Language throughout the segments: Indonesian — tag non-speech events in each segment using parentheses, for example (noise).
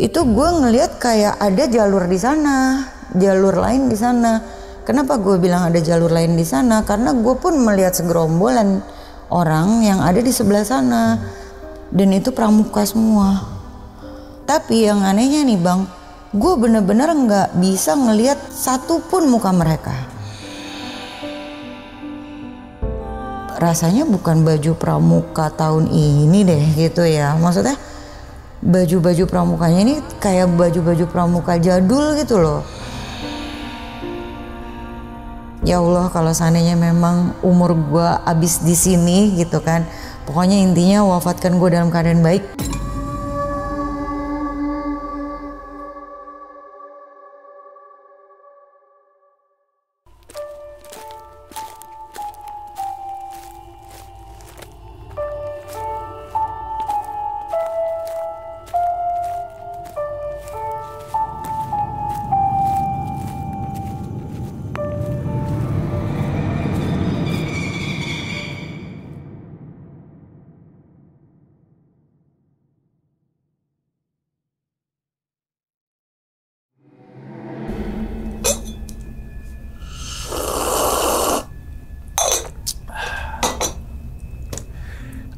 itu gue ngelihat kayak ada jalur di sana, jalur lain di sana. Kenapa gue bilang ada jalur lain di sana? Karena gue pun melihat segerombolan orang yang ada di sebelah sana, dan itu pramuka semua. Tapi yang anehnya nih bang, gue bener-bener nggak bisa ngelihat satupun muka mereka. Rasanya bukan baju pramuka tahun ini deh gitu ya, maksudnya baju-baju pramukanya ini kayak baju-baju pramuka jadul gitu loh. Ya Allah kalau seandainya memang umur gue abis di sini gitu kan. Pokoknya intinya wafatkan gue dalam keadaan baik.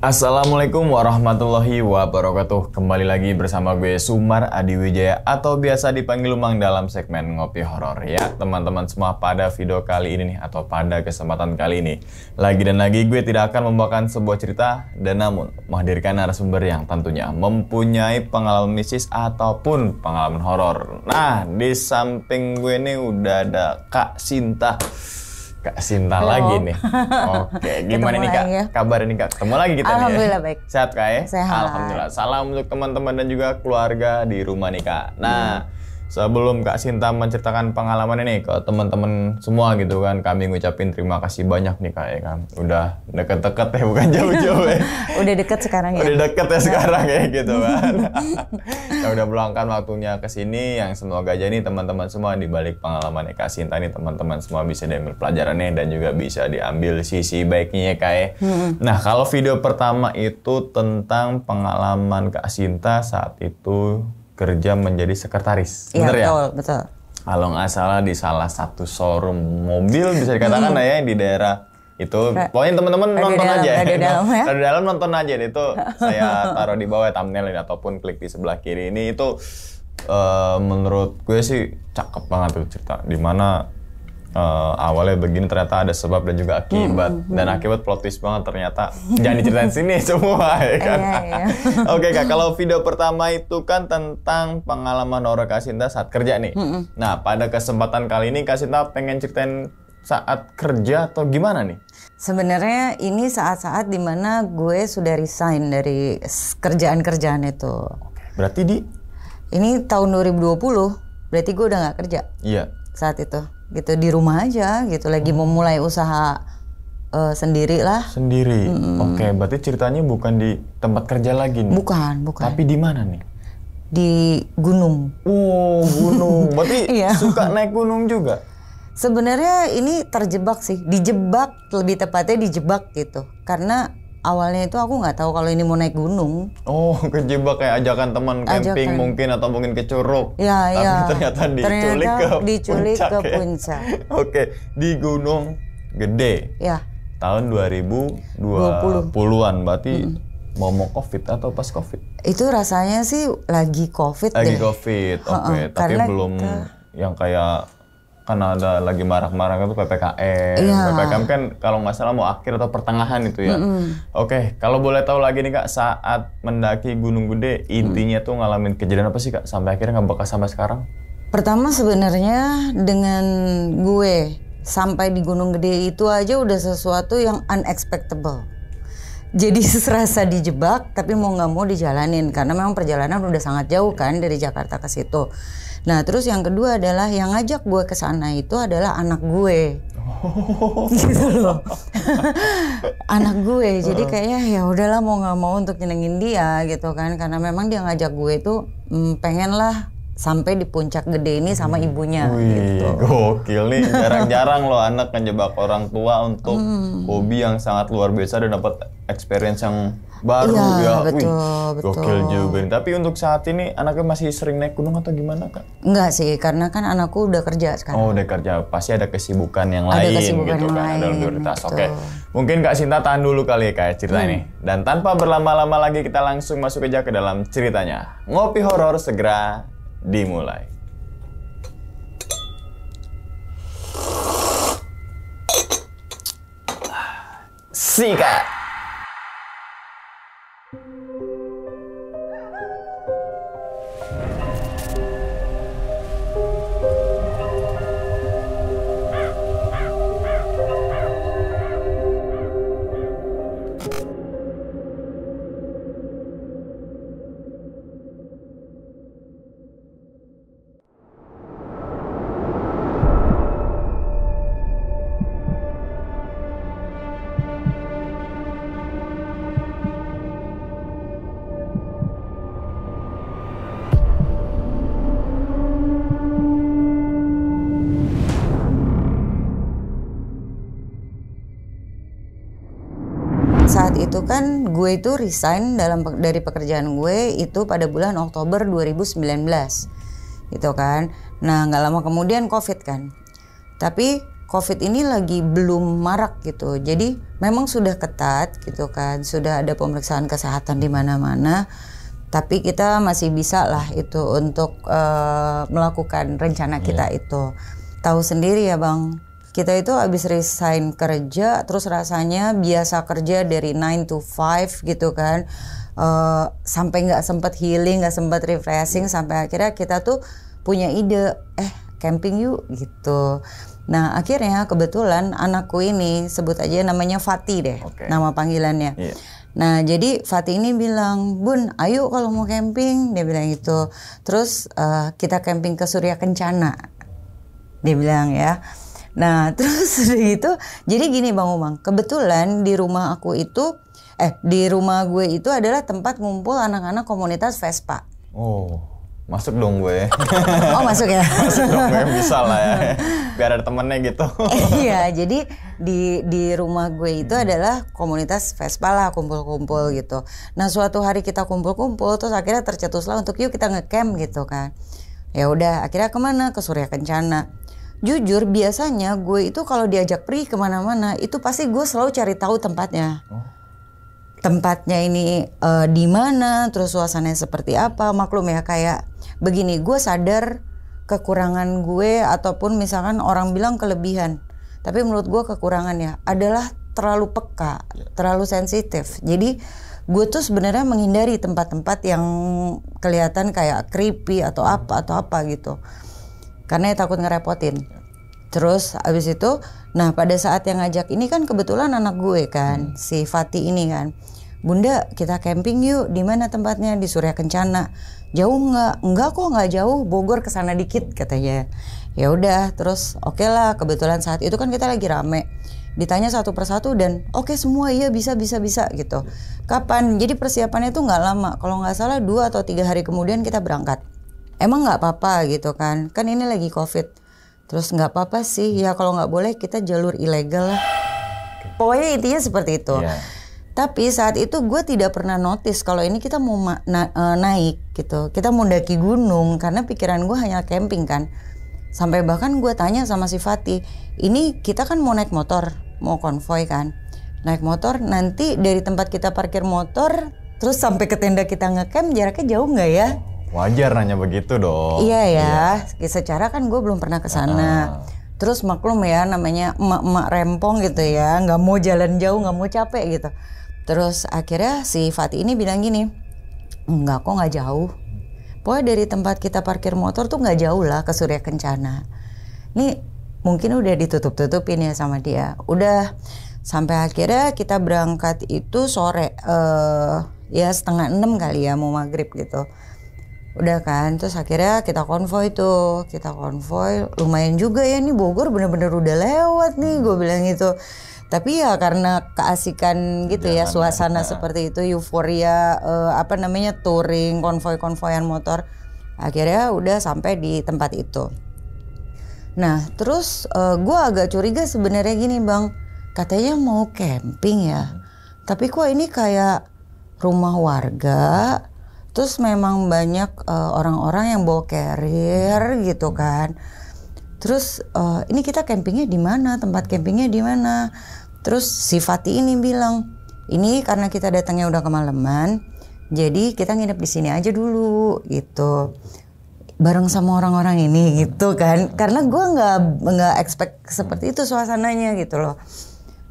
Assalamualaikum warahmatullahi wabarakatuh Kembali lagi bersama gue Sumar Adi Wijaya Atau biasa dipanggil Umang dalam segmen Ngopi Horor Ya teman-teman semua pada video kali ini nih Atau pada kesempatan kali ini Lagi dan lagi gue tidak akan membawakan sebuah cerita Dan namun menghadirkan narasumber yang tentunya Mempunyai pengalaman mistis ataupun pengalaman horor Nah di samping gue ini udah ada Kak Sinta Kak Sinta Halo. lagi nih. (laughs) Oke, gimana nih Kak? Ya. Kabar ini Kak? Ketemu lagi kita Alhamdulillah nih ya. baik. Sehat Kak ya? Sehat. Alhamdulillah. Salam untuk teman-teman dan juga keluarga di rumah nih Kak. Nah, hmm sebelum Kak Sinta menceritakan pengalaman ini ke teman-teman semua gitu kan, kami ngucapin terima kasih banyak nih Kak ya kan. Udah deket-deket ya bukan (laughs) jauh-jauh ya. udah deket sekarang ya. Udah deket ya nah. sekarang ya gitu kan. (laughs) ya udah meluangkan waktunya ke sini yang semoga aja nih teman-teman semua di balik pengalaman Kak Sinta nih teman-teman semua bisa diambil pelajarannya dan juga bisa diambil sisi baiknya ya Kak ya. Hmm. Nah, kalau video pertama itu tentang pengalaman Kak Sinta saat itu kerja menjadi sekretaris. Iya, Bener ya? betul, ya? betul. Kalau nggak salah di salah satu showroom mobil bisa dikatakan lah ya di daerah itu Ra pokoknya teman-teman nonton dalam, aja Ada ya. dalam, ya. (laughs) Radio dalam nonton aja itu (laughs) saya taruh di bawah thumbnail ini ataupun klik di sebelah kiri ini itu uh, menurut gue sih cakep banget tuh cerita mana uh, awalnya begini ternyata ada sebab dan juga akibat mm -hmm. dan akibat plot twist banget ternyata jangan diceritain (laughs) sini semua ya iya, kan iya. (laughs) oke kak kalau video pertama itu kan tentang pengalaman Nora Kasinta saat kerja nih mm -hmm. nah pada kesempatan kali ini Kasinta pengen ceritain saat kerja atau gimana nih? Sebenarnya ini saat-saat dimana gue sudah resign dari kerjaan-kerjaan itu. berarti di? Ini tahun 2020, berarti gue udah nggak kerja. Iya. Saat itu gitu di rumah aja gitu lagi hmm. memulai usaha uh, sendiri lah sendiri hmm. oke okay, berarti ceritanya bukan di tempat kerja lagi nih bukan bukan tapi di mana nih di gunung oh gunung (laughs) berarti iya. suka naik gunung juga sebenarnya ini terjebak sih dijebak lebih tepatnya dijebak gitu karena awalnya itu aku nggak tahu kalau ini mau naik gunung. Oh, (laughs) kejebak kayak ajakan teman camping ajakan. mungkin atau mungkin ke Curug. Ya, Tapi ya. ternyata diculik ternyata ke diculik puncak. Ke ya. puncak. (laughs) Oke, okay. di Gunung Gede. Ya. Tahun 2020-an berarti -hmm mau mau covid atau pas covid? Itu rasanya sih lagi covid lagi deh. Lagi covid, oke. Okay. Uh -uh, Tapi belum ke... yang kayak karena ada lagi marak-marak itu PPKM. Yeah. PPKM kan kalau nggak salah mau akhir atau pertengahan itu ya. Mm -hmm. Oke, okay, kalau boleh tahu lagi nih Kak, saat mendaki Gunung Gede intinya mm. tuh ngalamin kejadian apa sih Kak sampai akhirnya nggak bakal sampai sekarang? Pertama sebenarnya dengan gue sampai di Gunung Gede itu aja udah sesuatu yang unexpectable. Jadi (laughs) serasa dijebak tapi mau nggak mau dijalanin karena memang perjalanan udah sangat jauh kan dari Jakarta ke situ. Nah terus yang kedua adalah yang ngajak gue ke sana itu adalah anak gue. Oh. (laughs) gitu loh (laughs) anak gue jadi kayaknya ya udahlah mau nggak mau untuk nyenengin dia gitu kan karena memang dia ngajak gue itu mm, pengen lah sampai di puncak gede ini sama ibunya Wih, gitu. Gokil nih, jarang-jarang loh anak ngejebak orang tua untuk hmm. hobi yang sangat luar biasa dan dapat experience yang baru iya, ya. Betul, Wih, betul. Gokil juga nih. Tapi untuk saat ini anaknya masih sering naik gunung atau gimana kak? Enggak sih, karena kan anakku udah kerja sekarang. Oh udah kerja, pasti ada kesibukan yang ada lain kesibukan gitu yang kan, lain, ada prioritas. Oke, mungkin kak Sinta tahan dulu kali ya kak ya, cerita hmm. ini. Dan tanpa berlama-lama lagi kita langsung masuk aja ke dalam ceritanya. Ngopi horor segera dimulai. Sikat! kan gue itu resign dalam dari pekerjaan gue itu pada bulan Oktober 2019 gitu kan nah nggak lama kemudian covid kan tapi covid ini lagi belum marak gitu jadi memang sudah ketat gitu kan sudah ada pemeriksaan kesehatan di mana-mana tapi kita masih bisa lah itu untuk uh, melakukan rencana kita yeah. itu tahu sendiri ya bang kita itu habis resign kerja terus rasanya biasa kerja dari 9 to 5 gitu kan uh, sampai nggak sempet healing nggak sempat refreshing hmm. sampai akhirnya kita tuh punya ide eh camping yuk gitu Nah akhirnya kebetulan anakku ini sebut aja namanya Fati deh okay. nama panggilannya. Yeah. Nah jadi Fatih ini bilang Bun ayo kalau mau camping dia bilang gitu. Terus uh, kita camping ke Surya Kencana dia bilang ya. Nah, (laughs) terus udah gitu, jadi gini Bang Umang, kebetulan di rumah aku itu, eh di rumah gue itu adalah tempat ngumpul anak-anak komunitas Vespa. Oh, masuk dong gue. (laughs) oh masuk ya? (laughs) masuk dong gue, bisa lah ya. Biar ada temennya gitu. iya, jadi di di rumah gue itu hmm. adalah komunitas Vespa lah, kumpul-kumpul gitu. Nah, suatu hari kita kumpul-kumpul, terus akhirnya tercetuslah untuk yuk kita ngecamp gitu kan. Ya udah, akhirnya kemana? Ke Surya Kencana jujur biasanya gue itu kalau diajak pergi kemana-mana itu pasti gue selalu cari tahu tempatnya. Oh. Tempatnya ini uh, di mana, terus suasananya seperti apa. Maklum ya kayak begini, gue sadar kekurangan gue ataupun misalkan orang bilang kelebihan, tapi menurut gue kekurangannya adalah terlalu peka, ya. terlalu sensitif. Jadi gue tuh sebenarnya menghindari tempat-tempat yang kelihatan kayak creepy atau apa hmm. atau apa gitu karena ya takut ngerepotin. Ya. Terus abis itu, nah pada saat yang ngajak ini kan kebetulan anak gue kan, hmm. si Fati ini kan. Bunda kita camping yuk, di mana tempatnya? Di Surya Kencana. Jauh nggak? Enggak kok nggak jauh, Bogor ke sana dikit katanya. Ya udah, terus oke okay lah kebetulan saat itu kan kita lagi rame ditanya satu persatu dan oke okay, semua iya bisa bisa bisa gitu ya. kapan jadi persiapannya itu nggak lama kalau nggak salah dua atau tiga hari kemudian kita berangkat emang nggak apa-apa gitu kan kan ini lagi covid terus nggak apa-apa sih ya kalau nggak boleh kita jalur ilegal lah pokoknya intinya seperti itu yeah. tapi saat itu gue tidak pernah notice kalau ini kita mau na e, naik gitu kita mau daki gunung karena pikiran gue hanya camping kan sampai bahkan gue tanya sama si Fatih ini kita kan mau naik motor mau konvoy kan naik motor nanti dari tempat kita parkir motor terus sampai ke tenda kita ngecamp jaraknya jauh nggak ya Wajar nanya begitu dong. Iya ya, iya. secara kan gue belum pernah ke sana. Terus maklum ya namanya emak-emak rempong gitu ya, nggak mau jalan jauh, nggak mau capek gitu. Terus akhirnya si Fatih ini bilang gini, enggak kok nggak jauh. Pokoknya dari tempat kita parkir motor tuh nggak jauh lah ke Surya Kencana. Ini mungkin udah ditutup-tutupin ya sama dia. Udah sampai akhirnya kita berangkat itu sore, uh, ya setengah enam kali ya mau maghrib gitu Udah kan, terus akhirnya kita konvoy tuh, kita konvoy lumayan juga ya nih Bogor bener-bener udah lewat nih gue bilang gitu. Tapi ya karena keasikan gitu Jangan ya suasana seperti itu, euforia uh, apa namanya touring, konvoy-konvoyan motor. Akhirnya udah sampai di tempat itu. Nah terus uh, eh, gue agak curiga sebenarnya gini bang, katanya mau camping ya, hmm. tapi kok ini kayak rumah warga terus memang banyak eh, orang-orang uh, yang bawa carrier gitu kan terus uh, ini kita campingnya di mana tempat campingnya di mana terus si Fatih ini bilang ini karena kita datangnya udah kemalaman jadi kita nginep di sini aja dulu gitu bareng sama orang-orang ini gitu kan karena gue nggak nggak expect seperti itu suasananya gitu loh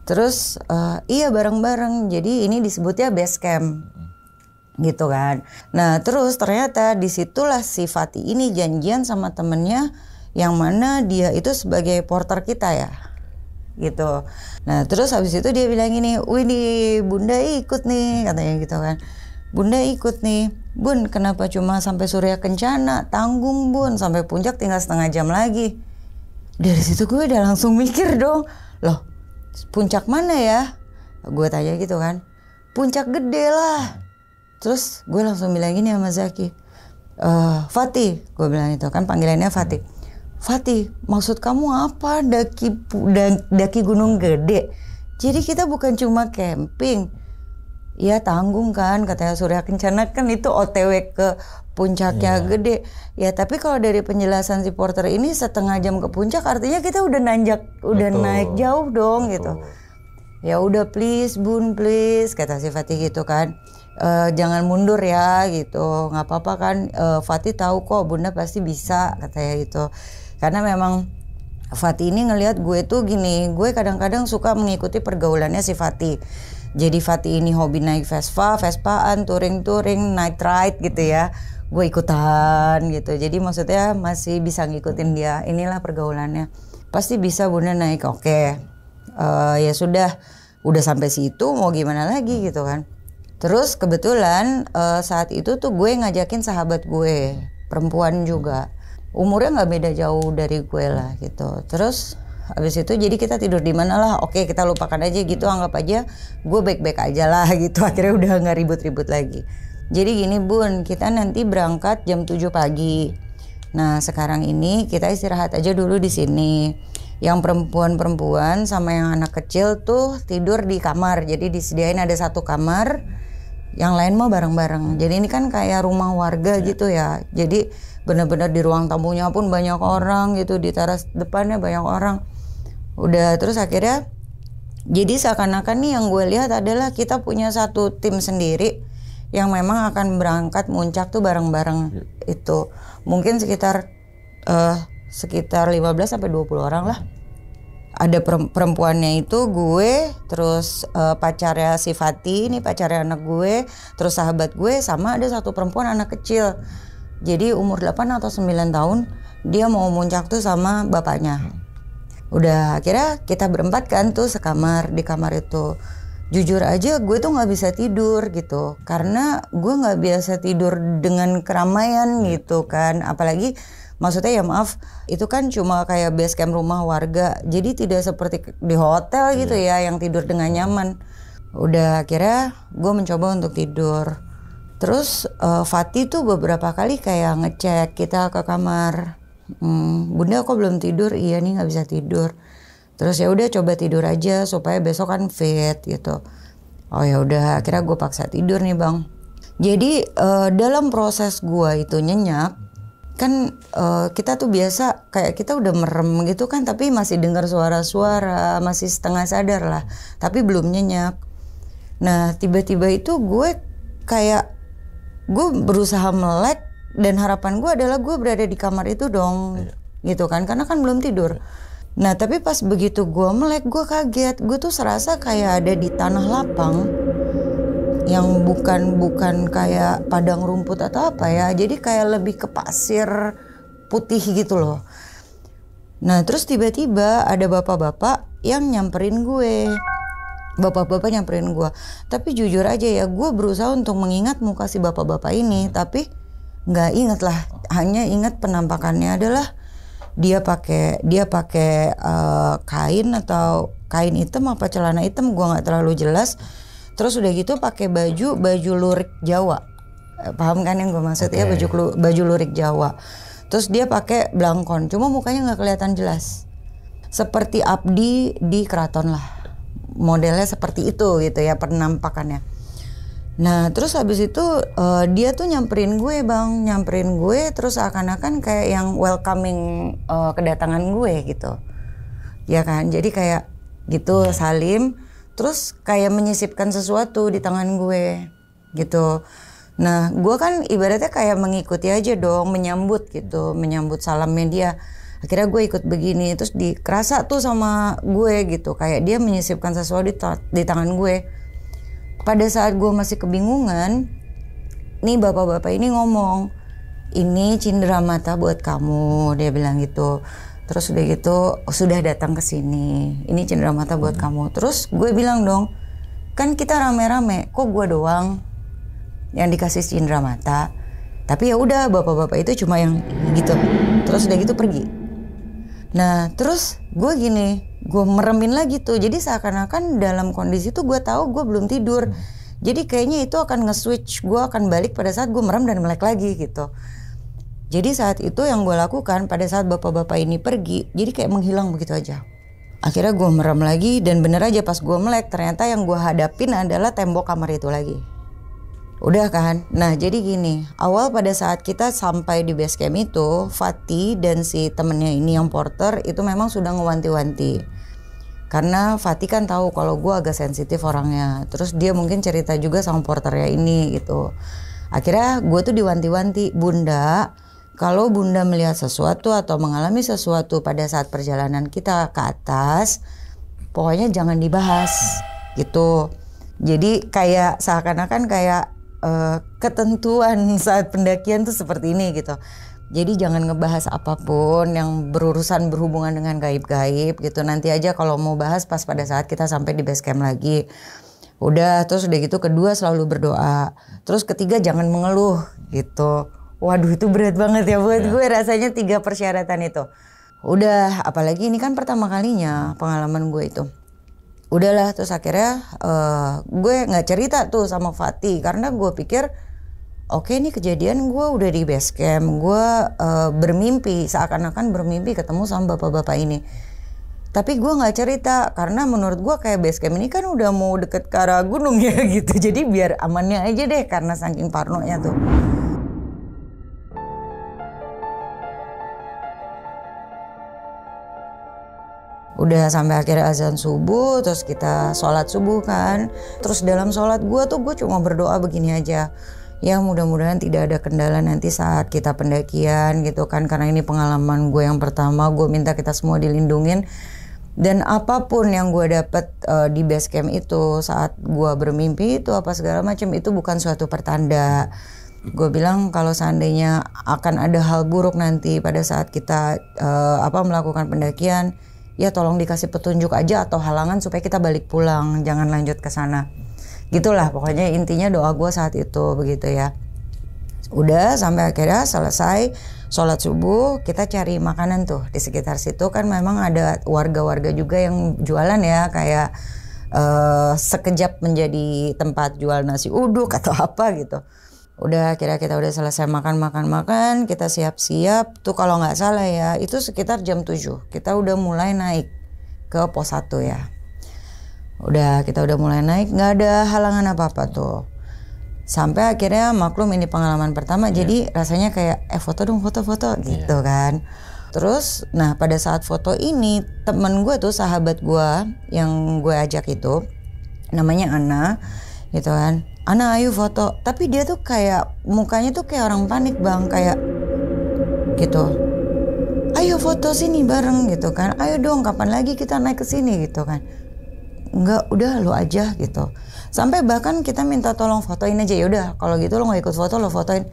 terus uh, iya bareng-bareng jadi ini disebutnya base camp gitu kan. Nah terus ternyata disitulah si Fatih ini janjian sama temennya yang mana dia itu sebagai porter kita ya gitu. Nah terus habis itu dia bilang ini, wih nih bunda ikut nih katanya gitu kan. Bunda ikut nih, bun kenapa cuma sampai Surya Kencana, tanggung bun sampai puncak tinggal setengah jam lagi. Dari situ gue udah langsung mikir dong, loh puncak mana ya? Gue tanya gitu kan, puncak gede lah Terus gue langsung bilang gini ya sama Zaki, e, Fatih, gue bilang itu kan panggilannya Fatih. Fatih, maksud kamu apa daki daki gunung gede? Jadi kita bukan cuma camping, ya tanggung kan katanya Surya Kencana kan itu OTW ke puncaknya yeah. gede. Ya tapi kalau dari penjelasan si porter ini setengah jam ke puncak artinya kita udah nanjak, udah Betul. naik jauh dong gitu. Betul. gitu. Ya udah please bun please kata si Fatih gitu kan e, jangan mundur ya gitu nggak apa-apa kan e, Fatih tahu kok bunda pasti bisa katanya gitu karena memang Fatih ini ngelihat gue tuh gini gue kadang-kadang suka mengikuti pergaulannya si Fatih jadi Fatih ini hobi naik Vespa Vespaan touring-touring night ride gitu ya gue ikutan gitu jadi maksudnya masih bisa ngikutin dia inilah pergaulannya pasti bisa bunda naik oke okay. uh, eh, ya sudah udah sampai situ mau gimana lagi gitu kan Terus kebetulan uh, saat itu tuh gue ngajakin sahabat gue, perempuan juga. Umurnya nggak beda jauh dari gue lah gitu. Terus habis itu jadi kita tidur di mana lah. Oke, kita lupakan aja gitu, hmm. anggap aja gue baik-baik aja lah (laughs) gitu. Akhirnya udah nggak ribut-ribut lagi. Jadi gini Bun, kita nanti berangkat jam 7 pagi. Nah, sekarang ini kita istirahat aja dulu di sini yang perempuan-perempuan sama yang anak kecil tuh tidur di kamar. Jadi disediain ada satu kamar yang lain mah bareng-bareng. Jadi ini kan kayak rumah warga yeah. gitu ya. Jadi benar-benar di ruang tamunya pun banyak orang gitu, di teras depannya banyak orang. Udah terus akhirnya jadi seakan-akan nih yang gue lihat adalah kita punya satu tim sendiri yang memang akan berangkat muncak tuh bareng-bareng yeah. itu. Mungkin sekitar uh, sekitar 15 sampai 20 orang lah ada perempuannya itu gue terus uh, pacarnya si Fati ini pacarnya anak gue terus sahabat gue sama ada satu perempuan anak kecil jadi umur 8 atau 9 tahun dia mau muncak tuh sama bapaknya udah akhirnya kita berempat kan tuh sekamar di kamar itu jujur aja gue tuh nggak bisa tidur gitu karena gue nggak biasa tidur dengan keramaian iya. gitu kan apalagi maksudnya ya maaf itu kan cuma kayak base camp rumah warga jadi tidak seperti di hotel iya. gitu ya yang tidur dengan iya. nyaman udah akhirnya gue mencoba untuk tidur terus uh, Fatih tuh beberapa kali kayak ngecek kita ke kamar hmm, bunda kok belum tidur iya nih nggak bisa tidur terus ya udah coba tidur aja supaya besok kan fit gitu oh ya udah akhirnya gue paksa tidur nih bang jadi uh, dalam proses gue itu nyenyak kan uh, kita tuh biasa kayak kita udah merem gitu kan tapi masih dengar suara-suara masih setengah sadar lah tapi belum nyenyak nah tiba-tiba itu gue kayak gue berusaha melek dan harapan gue adalah gue berada di kamar itu dong iya. gitu kan karena kan belum tidur nah tapi pas begitu gue melek gue kaget gue tuh serasa kayak ada di tanah lapang yang bukan bukan kayak padang rumput atau apa ya jadi kayak lebih ke pasir putih gitu loh nah terus tiba-tiba ada bapak-bapak yang nyamperin gue bapak-bapak nyamperin gue tapi jujur aja ya gue berusaha untuk mengingat muka si bapak-bapak ini tapi nggak inget lah hanya ingat penampakannya adalah dia pakai dia pakai uh, kain atau kain hitam apa celana hitam gue nggak terlalu jelas terus udah gitu pakai baju baju lurik Jawa eh, paham kan yang gue maksud okay. ya baju baju lurik Jawa terus dia pakai blangkon cuma mukanya nggak kelihatan jelas seperti Abdi di keraton lah modelnya seperti itu gitu ya penampakannya nah terus habis itu uh, dia tuh nyamperin gue bang nyamperin gue terus akan-akan kayak yang welcoming uh, kedatangan gue gitu ya kan jadi kayak gitu salim terus kayak menyisipkan sesuatu di tangan gue gitu nah gue kan ibaratnya kayak mengikuti aja dong menyambut gitu menyambut salam media akhirnya gue ikut begini terus dikerasa tuh sama gue gitu kayak dia menyisipkan sesuatu di, ta di tangan gue pada saat gue masih kebingungan nih bapak-bapak ini ngomong ini cindera mata buat kamu dia bilang gitu Terus udah gitu sudah datang ke sini. Ini cendera mata buat hmm. kamu. Terus gue bilang dong, kan kita rame-rame, kok gue doang yang dikasih mata. Tapi ya udah bapak-bapak itu cuma yang gitu. Terus udah gitu pergi. Nah, terus gue gini, gue meremin lagi tuh. Jadi seakan-akan dalam kondisi itu gue tahu gue belum tidur. Hmm. Jadi kayaknya itu akan nge-switch, gue akan balik pada saat gue merem dan melek lagi gitu. Jadi saat itu yang gue lakukan pada saat bapak-bapak ini pergi, jadi kayak menghilang begitu aja. Akhirnya gue merem lagi dan bener aja pas gue melek ternyata yang gue hadapin adalah tembok kamar itu lagi. Udah kan? Nah jadi gini, awal pada saat kita sampai di base camp itu, Fatih dan si temennya ini yang porter itu memang sudah ngewanti-wanti. Karena Fatih kan tahu kalau gue agak sensitif orangnya, terus dia mungkin cerita juga sama porternya ini gitu. Akhirnya gue tuh diwanti-wanti, bunda kalau Bunda melihat sesuatu atau mengalami sesuatu pada saat perjalanan kita ke atas, pokoknya jangan dibahas gitu. Jadi kayak seakan-akan kayak uh, ketentuan (laughs) saat pendakian tuh seperti ini gitu. Jadi jangan ngebahas apapun yang berurusan berhubungan dengan gaib-gaib gitu. Nanti aja kalau mau bahas pas pada saat kita sampai di base camp lagi. Udah, terus udah gitu kedua selalu berdoa. Terus ketiga jangan mengeluh gitu. Waduh itu berat banget ya buat yeah. gue rasanya tiga persyaratan itu. Udah apalagi ini kan pertama kalinya pengalaman gue itu. Udahlah terus akhirnya uh, gue nggak cerita tuh sama Fatih karena gue pikir oke okay, ini kejadian gue udah di base camp gue uh, bermimpi seakan-akan bermimpi ketemu sama bapak-bapak ini. Tapi gue nggak cerita karena menurut gue kayak base camp ini kan udah mau deket ke arah gunung ya (laughs) gitu. Jadi biar amannya aja deh karena saking ya tuh. udah sampai akhir azan subuh terus kita sholat subuh kan terus dalam sholat gue tuh gue cuma berdoa begini aja ya mudah-mudahan tidak ada kendala nanti saat kita pendakian gitu kan karena ini pengalaman gue yang pertama gue minta kita semua dilindungin dan apapun yang gue dapet uh, di base camp itu saat gue bermimpi itu apa segala macam itu bukan suatu pertanda gue bilang kalau seandainya akan ada hal buruk nanti pada saat kita uh, apa melakukan pendakian ya tolong dikasih petunjuk aja atau halangan supaya kita balik pulang jangan lanjut ke sana gitulah pokoknya intinya doa gue saat itu begitu ya udah sampai akhirnya selesai sholat subuh kita cari makanan tuh di sekitar situ kan memang ada warga-warga juga yang jualan ya kayak uh, sekejap menjadi tempat jual nasi uduk atau apa gitu udah kira kita udah selesai makan makan makan kita siap siap tuh kalau nggak salah ya itu sekitar jam 7 kita udah mulai naik ke pos satu ya udah kita udah mulai naik nggak ada halangan apa apa tuh sampai akhirnya maklum ini pengalaman pertama yeah. jadi rasanya kayak eh foto dong foto foto iya. gitu yeah. kan terus nah pada saat foto ini temen gue tuh sahabat gue yang gue ajak itu namanya Ana gitu kan Ana ayo foto tapi dia tuh kayak mukanya tuh kayak orang panik bang kayak gitu ayo foto sini bareng gitu kan ayo dong kapan lagi kita naik ke sini gitu kan enggak udah lo aja gitu sampai bahkan kita minta tolong fotoin aja ya udah kalau gitu lo nggak ikut foto lo fotoin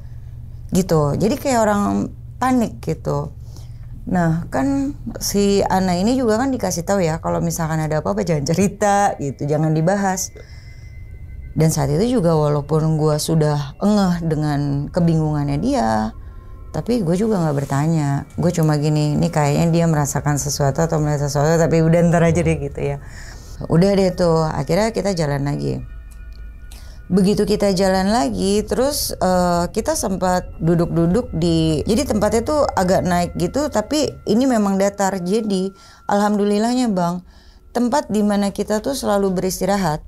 gitu jadi kayak orang panik gitu Nah kan si Ana ini juga kan dikasih tahu ya kalau misalkan ada apa-apa jangan cerita gitu, jangan dibahas. Dan saat itu juga walaupun gue sudah engeh dengan kebingungannya dia, tapi gue juga gak bertanya. Gue cuma gini, ini kayaknya dia merasakan sesuatu atau melihat sesuatu, tapi udah ntar aja deh gitu ya. Udah deh tuh, akhirnya kita jalan lagi. Begitu kita jalan lagi, terus uh, kita sempat duduk-duduk di, jadi tempatnya tuh agak naik gitu, tapi ini memang datar. Jadi, alhamdulillahnya bang, tempat dimana kita tuh selalu beristirahat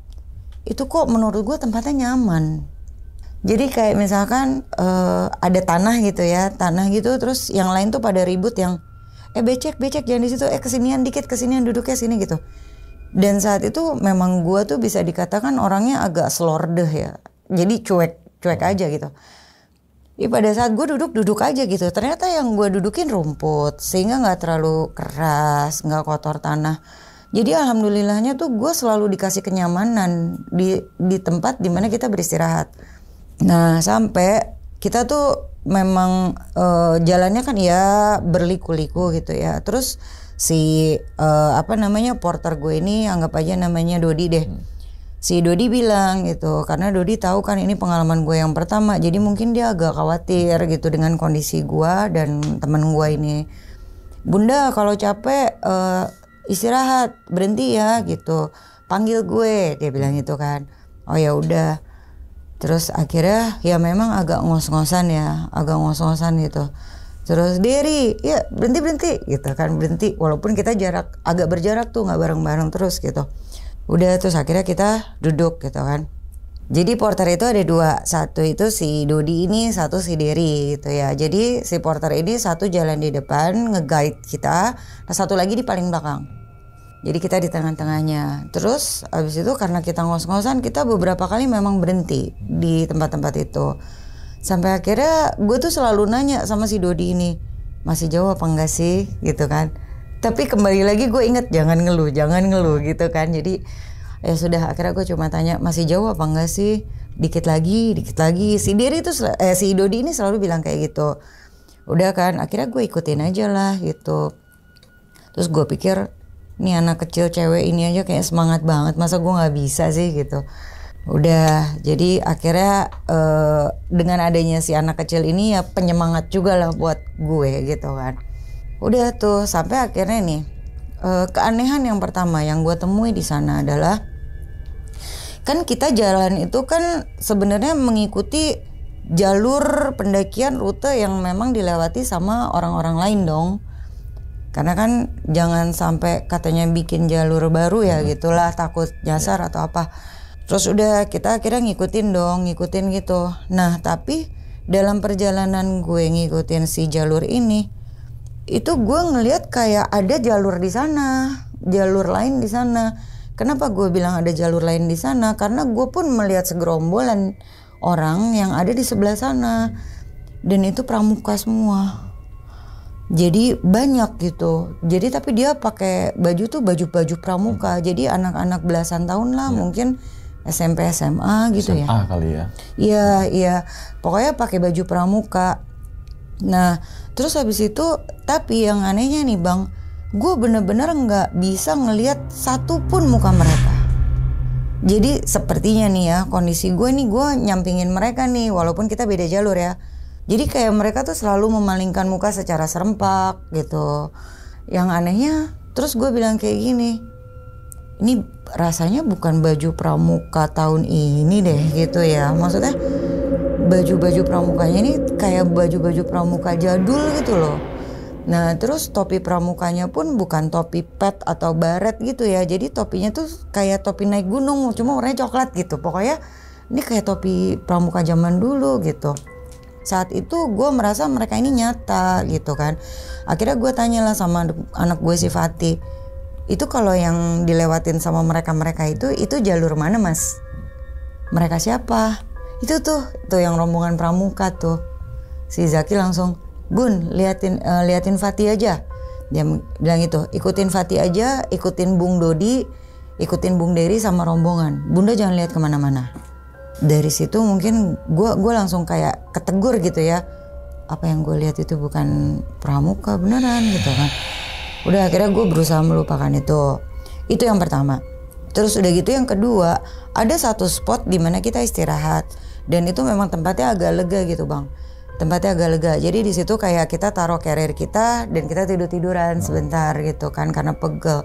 itu kok menurut gue tempatnya nyaman jadi kayak misalkan uh, ada tanah gitu ya tanah gitu terus yang lain tuh pada ribut yang eh becek becek jangan di situ eh kesinian dikit kesinian duduknya sini gitu dan saat itu memang gue tuh bisa dikatakan orangnya agak slordeh ya jadi cuek cuek aja gitu Di ya, pada saat gue duduk duduk aja gitu ternyata yang gue dudukin rumput sehingga nggak terlalu keras nggak kotor tanah jadi alhamdulillahnya tuh gue selalu dikasih kenyamanan di di tempat dimana kita beristirahat. Nah sampai kita tuh memang uh, jalannya kan ya berliku-liku gitu ya. Terus si uh, apa namanya porter gue ini anggap aja namanya Dodi deh. Hmm. Si Dodi bilang gitu karena Dodi tahu kan ini pengalaman gue yang pertama. Jadi mungkin dia agak khawatir gitu dengan kondisi gue dan teman gue ini. Bunda kalau capek uh, istirahat berhenti ya gitu panggil gue dia bilang gitu kan oh ya udah terus akhirnya ya memang agak ngos-ngosan ya agak ngos-ngosan gitu terus Derry ya berhenti berhenti gitu kan berhenti walaupun kita jarak agak berjarak tuh nggak bareng-bareng terus gitu udah terus akhirnya kita duduk gitu kan jadi porter itu ada dua satu itu si Dodi ini satu si Derry gitu ya jadi si porter ini satu jalan di depan ngeguide kita nah satu lagi di paling belakang jadi kita di tengah-tengahnya. Terus abis itu karena kita ngos-ngosan, kita beberapa kali memang berhenti di tempat-tempat itu. Sampai akhirnya gue tuh selalu nanya sama si Dodi ini, masih jauh apa enggak sih gitu kan. Tapi kembali lagi gue inget jangan ngeluh, jangan ngeluh gitu kan. Jadi ya sudah akhirnya gue cuma tanya masih jauh apa enggak sih? Dikit lagi, dikit lagi. Si Diri itu eh, si Dodi ini selalu bilang kayak gitu. Udah kan, akhirnya gue ikutin aja lah gitu. Terus gue pikir ini anak kecil cewek ini aja kayak semangat banget masa gue nggak bisa sih gitu udah jadi akhirnya uh, dengan adanya si anak kecil ini ya penyemangat juga lah buat gue gitu kan udah tuh sampai akhirnya nih uh, keanehan yang pertama yang gue temui di sana adalah kan kita jalan itu kan sebenarnya mengikuti jalur pendakian rute yang memang dilewati sama orang-orang lain dong karena kan jangan sampai katanya bikin jalur baru ya hmm. gitulah takut nyasar yeah. atau apa terus udah kita kira ngikutin dong ngikutin gitu nah tapi dalam perjalanan gue ngikutin si jalur ini itu gue ngelihat kayak ada jalur di sana jalur lain di sana kenapa gue bilang ada jalur lain di sana karena gue pun melihat segerombolan orang yang ada di sebelah sana dan itu pramuka semua jadi banyak gitu jadi tapi dia pakai baju tuh baju baju pramuka hmm. jadi anak-anak belasan tahun lah iya. mungkin SMP SMA gitu SMA ya SMA kali ya iya iya hmm. pokoknya pakai baju pramuka nah terus habis itu tapi yang anehnya nih bang gue bener-bener nggak bisa ngelihat satupun muka mereka jadi sepertinya nih ya kondisi gue nih gue nyampingin mereka nih walaupun kita beda jalur ya jadi kayak mereka tuh selalu memalingkan muka secara serempak gitu. Yang anehnya terus gue bilang kayak gini. Ini rasanya bukan baju pramuka tahun ini deh gitu ya. Maksudnya baju-baju pramukanya ini kayak baju-baju pramuka jadul gitu loh. Nah terus topi pramukanya pun bukan topi pet atau baret gitu ya Jadi topinya tuh kayak topi naik gunung cuma warnanya coklat gitu Pokoknya ini kayak topi pramuka zaman dulu gitu saat itu gue merasa mereka ini nyata gitu kan akhirnya gue tanyalah sama anak gue si Fatih itu kalau yang dilewatin sama mereka-mereka itu itu jalur mana mas mereka siapa itu tuh tuh yang rombongan pramuka tuh si Zaki langsung Gun liatin uh, liatin Fatih aja dia bilang itu ikutin Fatih aja ikutin Bung Dodi ikutin Bung Dery sama rombongan bunda jangan lihat kemana-mana dari situ mungkin gue gue langsung kayak ketegur gitu ya apa yang gue lihat itu bukan pramuka beneran gitu kan udah akhirnya gue berusaha melupakan itu itu yang pertama terus udah gitu yang kedua ada satu spot di mana kita istirahat dan itu memang tempatnya agak lega gitu bang tempatnya agak lega jadi di situ kayak kita taruh carrier kita dan kita tidur tiduran hmm. sebentar gitu kan karena pegel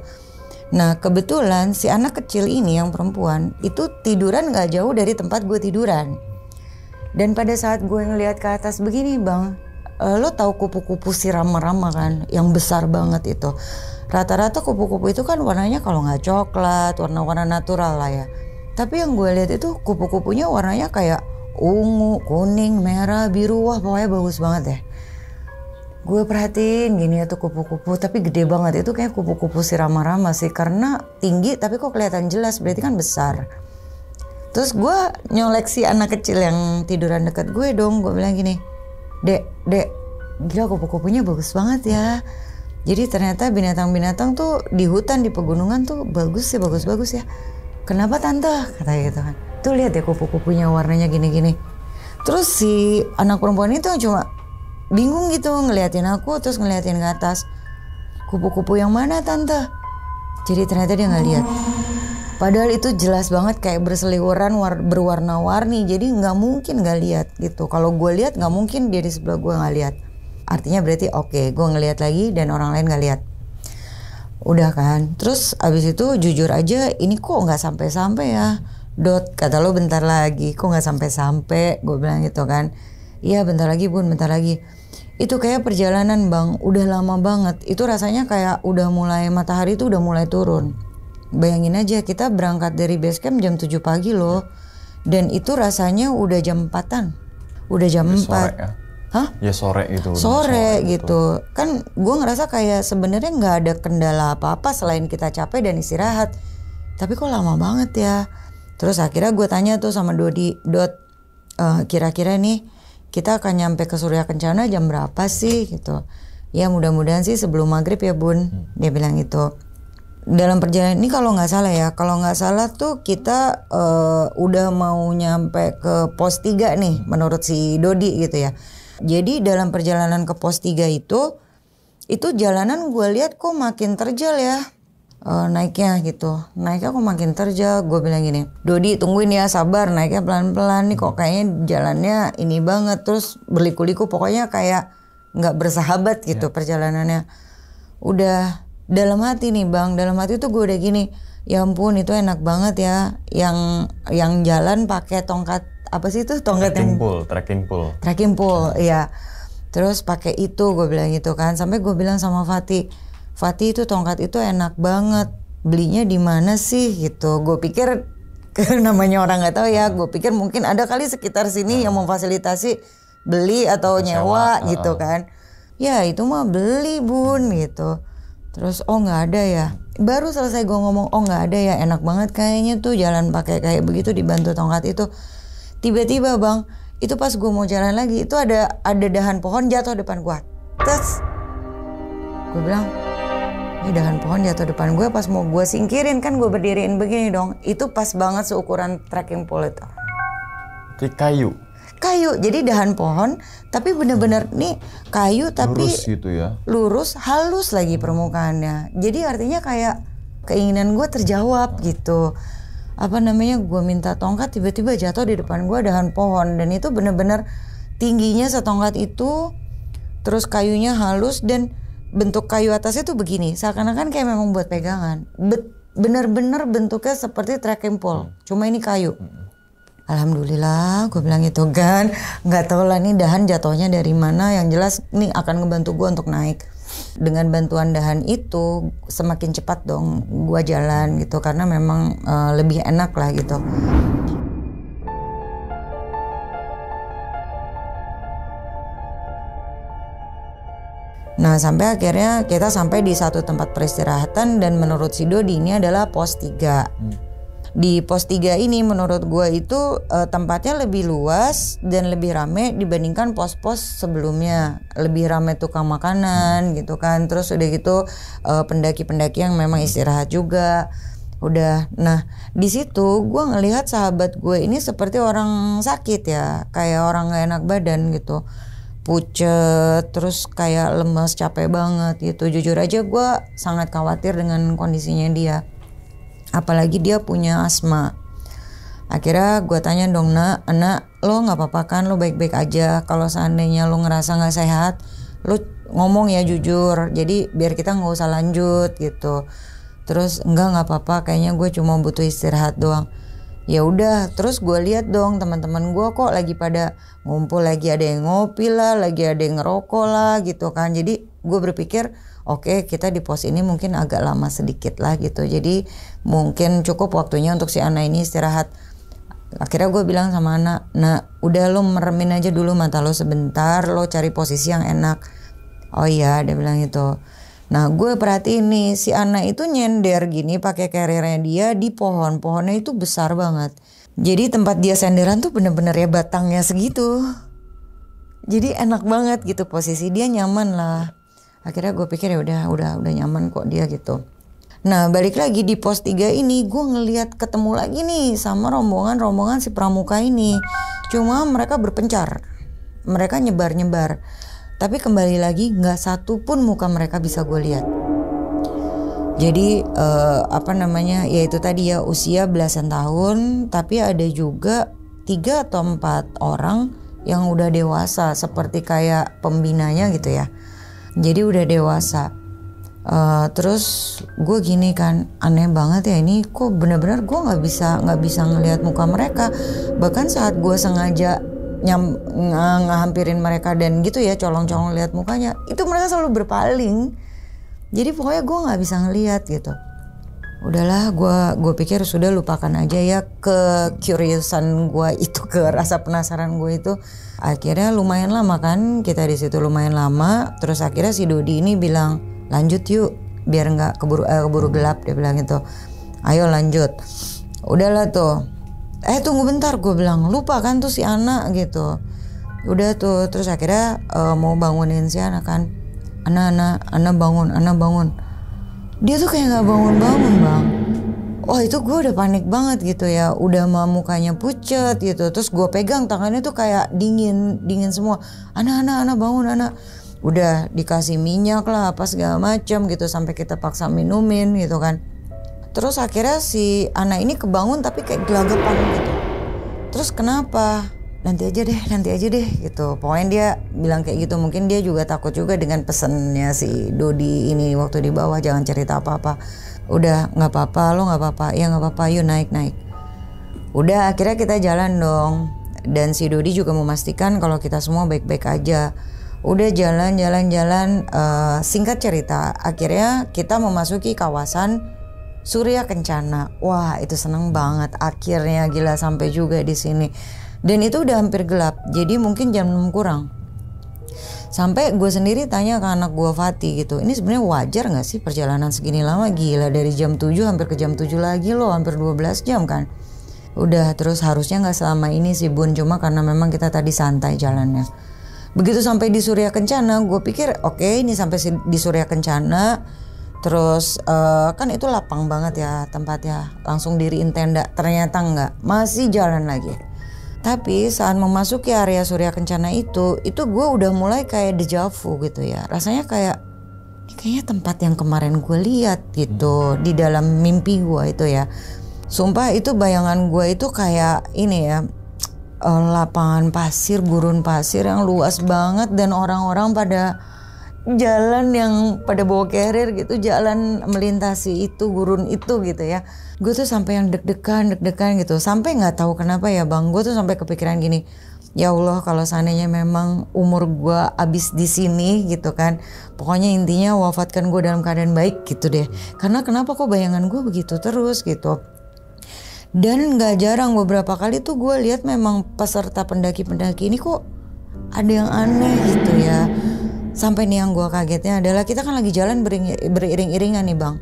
Nah kebetulan si anak kecil ini yang perempuan itu tiduran gak jauh dari tempat gue tiduran. Dan pada saat gue ngeliat ke atas begini bang, eh, lo tahu kupu-kupu si rama-rama kan, yang besar banget itu. Rata-rata kupu-kupu itu kan warnanya kalau nggak coklat, warna-warna natural lah ya. Tapi yang gue lihat itu kupu-kupunya warnanya kayak ungu, kuning, merah, biru, wah pokoknya bagus banget deh gue perhatiin gini ya tuh kupu-kupu tapi gede banget itu kayak kupu-kupu si rama-rama sih karena tinggi tapi kok kelihatan jelas berarti kan besar terus gue nyolek si anak kecil yang tiduran deket gue dong gue bilang gini dek dek gila kupu-kupunya bagus banget ya jadi ternyata binatang-binatang tuh di hutan di pegunungan tuh bagus sih bagus-bagus ya kenapa tante kata gitu kan tuh lihat ya kupu-kupunya warnanya gini-gini terus si anak perempuan itu cuma bingung gitu ngeliatin aku terus ngeliatin ke atas kupu-kupu yang mana tante jadi ternyata dia nggak lihat padahal itu jelas banget kayak berseliweran berwarna-warni jadi nggak mungkin nggak lihat gitu kalau gue lihat nggak mungkin dia di sebelah gue nggak lihat artinya berarti oke okay, gue ngeliat lagi dan orang lain nggak lihat udah kan terus abis itu jujur aja ini kok nggak sampai-sampai ya dot kata lo bentar lagi kok nggak sampai-sampai gue bilang gitu kan iya bentar lagi bun bentar lagi itu kayak perjalanan bang udah lama banget itu rasanya kayak udah mulai matahari itu udah mulai turun bayangin aja kita berangkat dari base camp jam 7 pagi loh dan itu rasanya udah jam 4 udah jam ya, empat ya. Hah? ya sore gitu sore, sore gitu. gitu kan gue ngerasa kayak sebenarnya nggak ada kendala apa-apa selain kita capek dan istirahat tapi kok lama banget ya terus akhirnya gue tanya tuh sama Dodi Dot uh, kira-kira nih kita akan nyampe ke Surya Kencana jam berapa sih gitu ya mudah-mudahan sih sebelum maghrib ya bun hmm. dia bilang itu dalam perjalanan ini kalau nggak salah ya kalau nggak salah tuh kita uh, udah mau nyampe ke pos Tiga nih hmm. menurut si Dodi gitu ya jadi dalam perjalanan ke pos Tiga itu itu jalanan gue lihat kok makin terjal ya uh, naiknya gitu naiknya kok makin terjal gue bilang gini Dodi tungguin ya sabar naiknya pelan-pelan nih kok kayaknya jalannya ini banget terus berliku-liku pokoknya kayak gak bersahabat gitu yeah. perjalanannya udah dalam hati nih bang dalam hati tuh gue udah gini ya ampun itu enak banget ya yang yang jalan pakai tongkat apa sih itu tongkat trekking yang pool, trekking pool trekking pool ya terus pakai itu gue bilang gitu kan sampai gue bilang sama Fatih Fatih itu tongkat itu enak banget belinya di mana sih gitu gue pikir (laughs) namanya orang nggak tahu ya gue pikir mungkin ada kali sekitar sini hmm. yang memfasilitasi beli atau nyewa, uh. gitu kan ya itu mah beli bun gitu terus oh nggak ada ya baru selesai gue ngomong oh nggak ada ya enak banget kayaknya tuh jalan pakai kayak begitu dibantu tongkat itu tiba-tiba bang itu pas gue mau jalan lagi itu ada ada dahan pohon jatuh depan gue terus gue bilang ini dahan pohon jatuh depan gue pas mau gue singkirin kan gue berdiriin begini dong itu pas banget seukuran trekking pole itu Di kayu kayu jadi dahan pohon tapi bener-bener nih kayu tapi lurus gitu ya lurus halus lagi permukaannya jadi artinya kayak keinginan gue terjawab gitu apa namanya gue minta tongkat tiba-tiba jatuh di depan gue dahan pohon dan itu bener-bener tingginya setongkat itu terus kayunya halus dan bentuk kayu atasnya tuh begini seakan-akan kayak memang buat pegangan bener-bener bentuknya seperti trekking pole hmm. cuma ini kayu hmm. Alhamdulillah gue bilang gitu kan nggak tahu lah nih dahan jatuhnya dari mana yang jelas nih akan ngebantu gue untuk naik dengan bantuan dahan itu semakin cepat dong gue jalan gitu karena memang uh, lebih enak lah gitu Nah sampai akhirnya kita sampai di satu tempat peristirahatan dan menurut si Dodi ini adalah pos tiga. hmm. Di pos tiga ini menurut gue itu eh, tempatnya lebih luas dan lebih rame dibandingkan pos-pos sebelumnya Lebih rame tukang makanan hmm. gitu kan Terus udah gitu pendaki eh, pendaki-pendaki yang memang hmm. istirahat juga udah nah di situ gue ngelihat sahabat gue ini seperti orang sakit ya kayak orang gak enak badan gitu pucet terus kayak lemes capek banget gitu jujur aja gue sangat khawatir dengan kondisinya dia apalagi dia punya asma akhirnya gue tanya dong nak anak lo nggak apa-apa kan lo baik-baik aja kalau seandainya lo ngerasa nggak sehat lo ngomong ya jujur jadi biar kita nggak usah lanjut gitu terus enggak nggak apa-apa kayaknya gue cuma butuh istirahat doang ya udah terus gue lihat dong teman-teman gue kok lagi pada ngumpul lagi ada yang ngopi lah lagi ada yang ngerokok lah gitu kan jadi gue berpikir oke okay, kita di pos ini mungkin agak lama sedikit lah gitu jadi mungkin cukup waktunya untuk si anak ini istirahat akhirnya gue bilang sama anak, nah udah lo meremin aja dulu mata lo sebentar lo cari posisi yang enak oh iya dia bilang itu Nah gue perhatiin nih si anak itu nyender gini pakai karirnya dia di pohon. Pohonnya itu besar banget. Jadi tempat dia senderan tuh bener-bener ya batangnya segitu. Jadi enak banget gitu posisi dia nyaman lah. Akhirnya gue pikir ya udah udah udah nyaman kok dia gitu. Nah balik lagi di pos 3 ini gue ngeliat ketemu lagi nih sama rombongan-rombongan si pramuka ini. Cuma mereka berpencar. Mereka nyebar-nyebar. Tapi kembali lagi nggak satu pun muka mereka bisa gue lihat. Jadi uh, apa namanya? Ya itu tadi ya usia belasan tahun, tapi ada juga tiga atau empat orang yang udah dewasa seperti kayak pembinanya gitu ya. Jadi udah dewasa. Uh, terus gue gini kan aneh banget ya ini kok bener-bener gue nggak bisa nggak bisa ngelihat muka mereka bahkan saat gue sengaja nyam ngahampirin mereka dan gitu ya colong-colong lihat mukanya itu mereka selalu berpaling jadi pokoknya gue nggak bisa ngelihat gitu udahlah gue gue pikir sudah lupakan aja ya ke curiousan gue itu ke rasa penasaran gue itu akhirnya lumayan lama kan kita di situ lumayan lama terus akhirnya si Dodi ini bilang lanjut yuk biar nggak keburu eh, keburu gelap dia bilang gitu ayo lanjut udahlah tuh eh tunggu bentar gue bilang lupa kan tuh si anak gitu udah tuh terus akhirnya uh, mau bangunin si anak kan anak anak anak bangun anak bangun dia tuh kayak nggak bangun bangun bang oh itu gue udah panik banget gitu ya udah mah mukanya pucet gitu terus gue pegang tangannya tuh kayak dingin dingin semua anak anak anak bangun anak udah dikasih minyak lah apa segala macam gitu sampai kita paksa minumin gitu kan Terus akhirnya si anak ini kebangun tapi kayak gelagapan gitu. Terus kenapa? Nanti aja deh, nanti aja deh gitu. Pokoknya dia bilang kayak gitu. Mungkin dia juga takut juga dengan pesennya si Dodi ini waktu di bawah jangan cerita apa-apa. Udah nggak apa-apa, lo nggak apa-apa, ya nggak apa-apa, yuk naik naik. Udah akhirnya kita jalan dong. Dan si Dodi juga memastikan kalau kita semua baik-baik aja udah jalan-jalan-jalan uh, eh, singkat cerita akhirnya kita memasuki kawasan Surya Kencana. Wah, itu seneng banget. Akhirnya gila sampai juga di sini. Dan itu udah hampir gelap. Jadi mungkin jam 6 kurang. Sampai gue sendiri tanya ke anak gue Fatih gitu. Ini sebenarnya wajar gak sih perjalanan segini lama? Gila dari jam 7 hampir ke jam 7 lagi loh. Hampir 12 jam kan. Udah terus harusnya gak selama ini sih Bun. Cuma karena memang kita tadi santai jalannya. Begitu sampai di Surya Kencana gue pikir oke okay, ini sampai di Surya Kencana Terus uh, kan itu lapang banget ya tempatnya. Langsung diriin tenda. Ternyata enggak. Masih jalan lagi. Tapi saat memasuki area Surya Kencana itu, itu gue udah mulai kayak Dejavu gitu ya. Rasanya kayak kayaknya tempat yang kemarin gue lihat gitu di dalam mimpi gue itu ya. Sumpah itu bayangan gue itu kayak ini ya eh, lapangan pasir, gurun pasir yang luas banget dan orang-orang pada jalan yang pada bawa carrier gitu jalan melintasi itu gurun itu gitu ya gue tuh sampai yang deg-degan deg-degan gitu sampai nggak tahu kenapa ya bang gue tuh sampai kepikiran gini ya Allah kalau seandainya memang umur gue abis di sini gitu kan pokoknya intinya wafatkan gue dalam keadaan baik gitu deh karena kenapa kok bayangan gue begitu terus gitu dan nggak jarang beberapa kali tuh gue lihat memang peserta pendaki-pendaki ini kok ada yang aneh gitu ya Sampai nih yang gue kagetnya adalah kita kan lagi jalan beriring-iringan nih bang.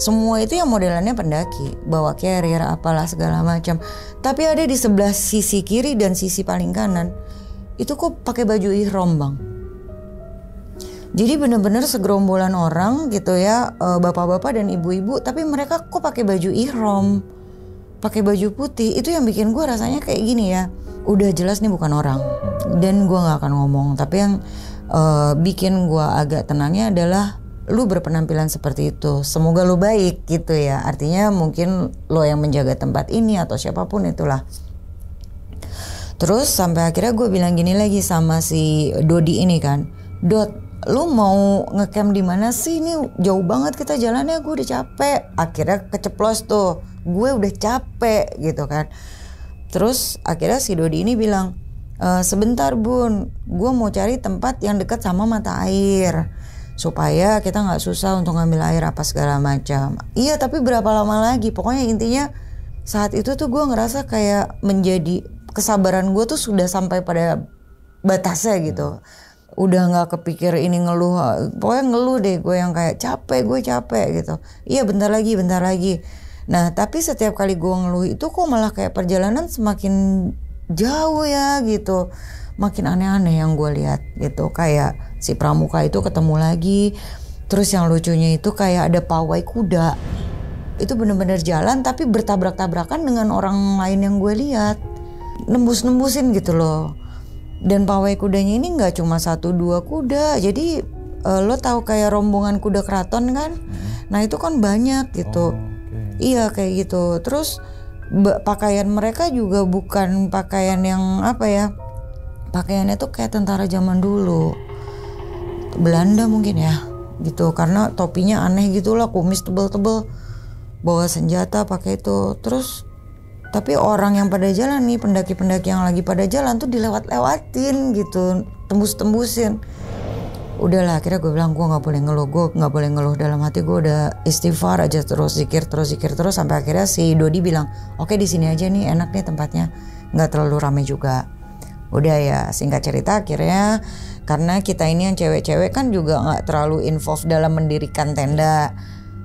Semua itu yang modelannya pendaki, bawa carrier apalah segala macam. Tapi ada di sebelah sisi kiri dan sisi paling kanan. Itu kok pakai baju ihrom bang. Jadi bener-bener segerombolan orang gitu ya, eh, bapak-bapak dan ibu-ibu, tapi mereka kok pakai baju ihrom, pakai baju putih. Itu yang bikin gue rasanya kayak gini ya. Udah jelas nih bukan orang, dan gue nggak akan ngomong. Tapi yang uh, bikin gue agak tenangnya adalah lu berpenampilan seperti itu semoga lu baik gitu ya artinya mungkin lo yang menjaga tempat ini atau siapapun itulah terus sampai akhirnya gue bilang gini lagi sama si Dodi ini kan Dot lu mau ngecamp di mana sih ini jauh banget kita jalannya gue udah capek akhirnya keceplos tuh gue udah capek gitu kan terus akhirnya si Dodi ini bilang e, sebentar bun gue mau cari tempat yang dekat sama mata air supaya kita nggak susah untuk ngambil air apa segala macam iya tapi berapa lama lagi pokoknya intinya saat itu tuh gue ngerasa kayak menjadi kesabaran gue tuh sudah sampai pada batasnya gitu udah nggak kepikir ini ngeluh pokoknya ngeluh deh gue yang kayak capek gue capek gitu iya bentar lagi bentar lagi nah tapi setiap kali gue ngeluh itu kok malah kayak perjalanan semakin jauh ya gitu makin aneh-aneh yang gue lihat gitu kayak si pramuka itu ketemu lagi terus yang lucunya itu kayak ada pawai kuda itu bener-bener jalan tapi bertabrak-tabrakan dengan orang lain yang gue lihat nembus-nembusin gitu loh dan pawai kudanya ini nggak cuma satu dua kuda jadi uh, lo tahu kayak rombongan kuda keraton kan hmm. nah itu kan banyak gitu oh, okay. iya kayak gitu terus pakaian mereka juga bukan pakaian yang apa ya pakaiannya tuh kayak tentara zaman dulu Belanda mungkin ya gitu karena topinya aneh gitulah kumis tebel-tebel bawa senjata pakai itu terus tapi orang yang pada jalan nih pendaki-pendaki yang lagi pada jalan tuh dilewat-lewatin gitu tembus-tembusin udah lah akhirnya gue bilang gue nggak boleh ngeluh gue nggak boleh ngeluh dalam hati gue udah istighfar aja terus zikir terus zikir terus sampai akhirnya si Dodi bilang oke di sini aja nih enak nih tempatnya nggak terlalu rame juga udah ya singkat cerita akhirnya karena kita ini yang cewek-cewek kan juga nggak terlalu involved dalam mendirikan tenda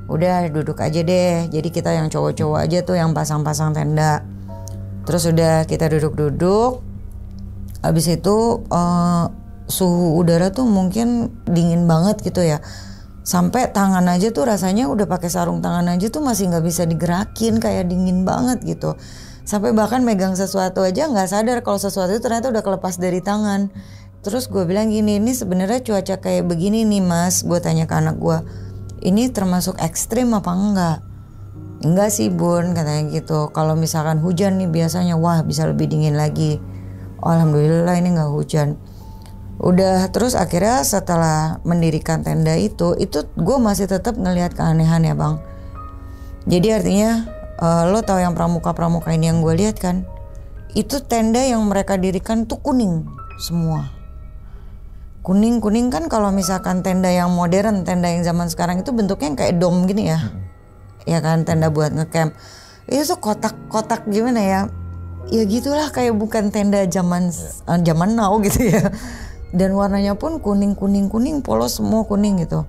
udah duduk aja deh jadi kita yang cowok-cowok aja tuh yang pasang-pasang tenda terus udah kita duduk-duduk abis itu uh, suhu udara tuh mungkin dingin banget gitu ya sampai tangan aja tuh rasanya udah pakai sarung tangan aja tuh masih nggak bisa digerakin kayak dingin banget gitu sampai bahkan megang sesuatu aja nggak sadar kalau sesuatu itu ternyata udah kelepas dari tangan terus gue bilang gini ini sebenarnya cuaca kayak begini nih mas gue tanya ke anak gue ini termasuk ekstrim apa enggak enggak sih bun katanya gitu kalau misalkan hujan nih biasanya wah bisa lebih dingin lagi oh, alhamdulillah ini nggak hujan udah terus akhirnya setelah mendirikan tenda itu itu gue masih tetap ngelihat keanehan ya bang jadi artinya uh, lo tau yang pramuka-pramuka ini yang gue lihat kan itu tenda yang mereka dirikan tuh kuning semua kuning kuning kan kalau misalkan tenda yang modern tenda yang zaman sekarang itu bentuknya kayak dom gini ya hmm. ya kan tenda buat ngecamp itu ya, tuh kotak-kotak gimana ya ya gitulah kayak bukan tenda zaman yeah. zaman now gitu ya dan warnanya pun kuning kuning kuning polos semua kuning gitu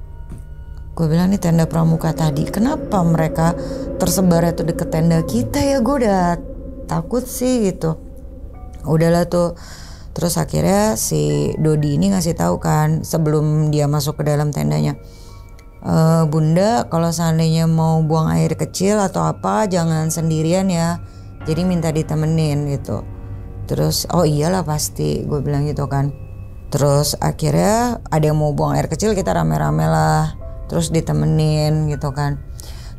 gue bilang nih tenda pramuka tadi kenapa mereka tersebar itu deket tenda kita ya gue udah takut sih gitu udahlah tuh terus akhirnya si Dodi ini ngasih tahu kan sebelum dia masuk ke dalam tendanya e, bunda kalau seandainya mau buang air kecil atau apa jangan sendirian ya jadi minta ditemenin gitu terus oh iyalah pasti gue bilang gitu kan terus akhirnya ada yang mau buang air kecil kita rame-rame lah terus ditemenin gitu kan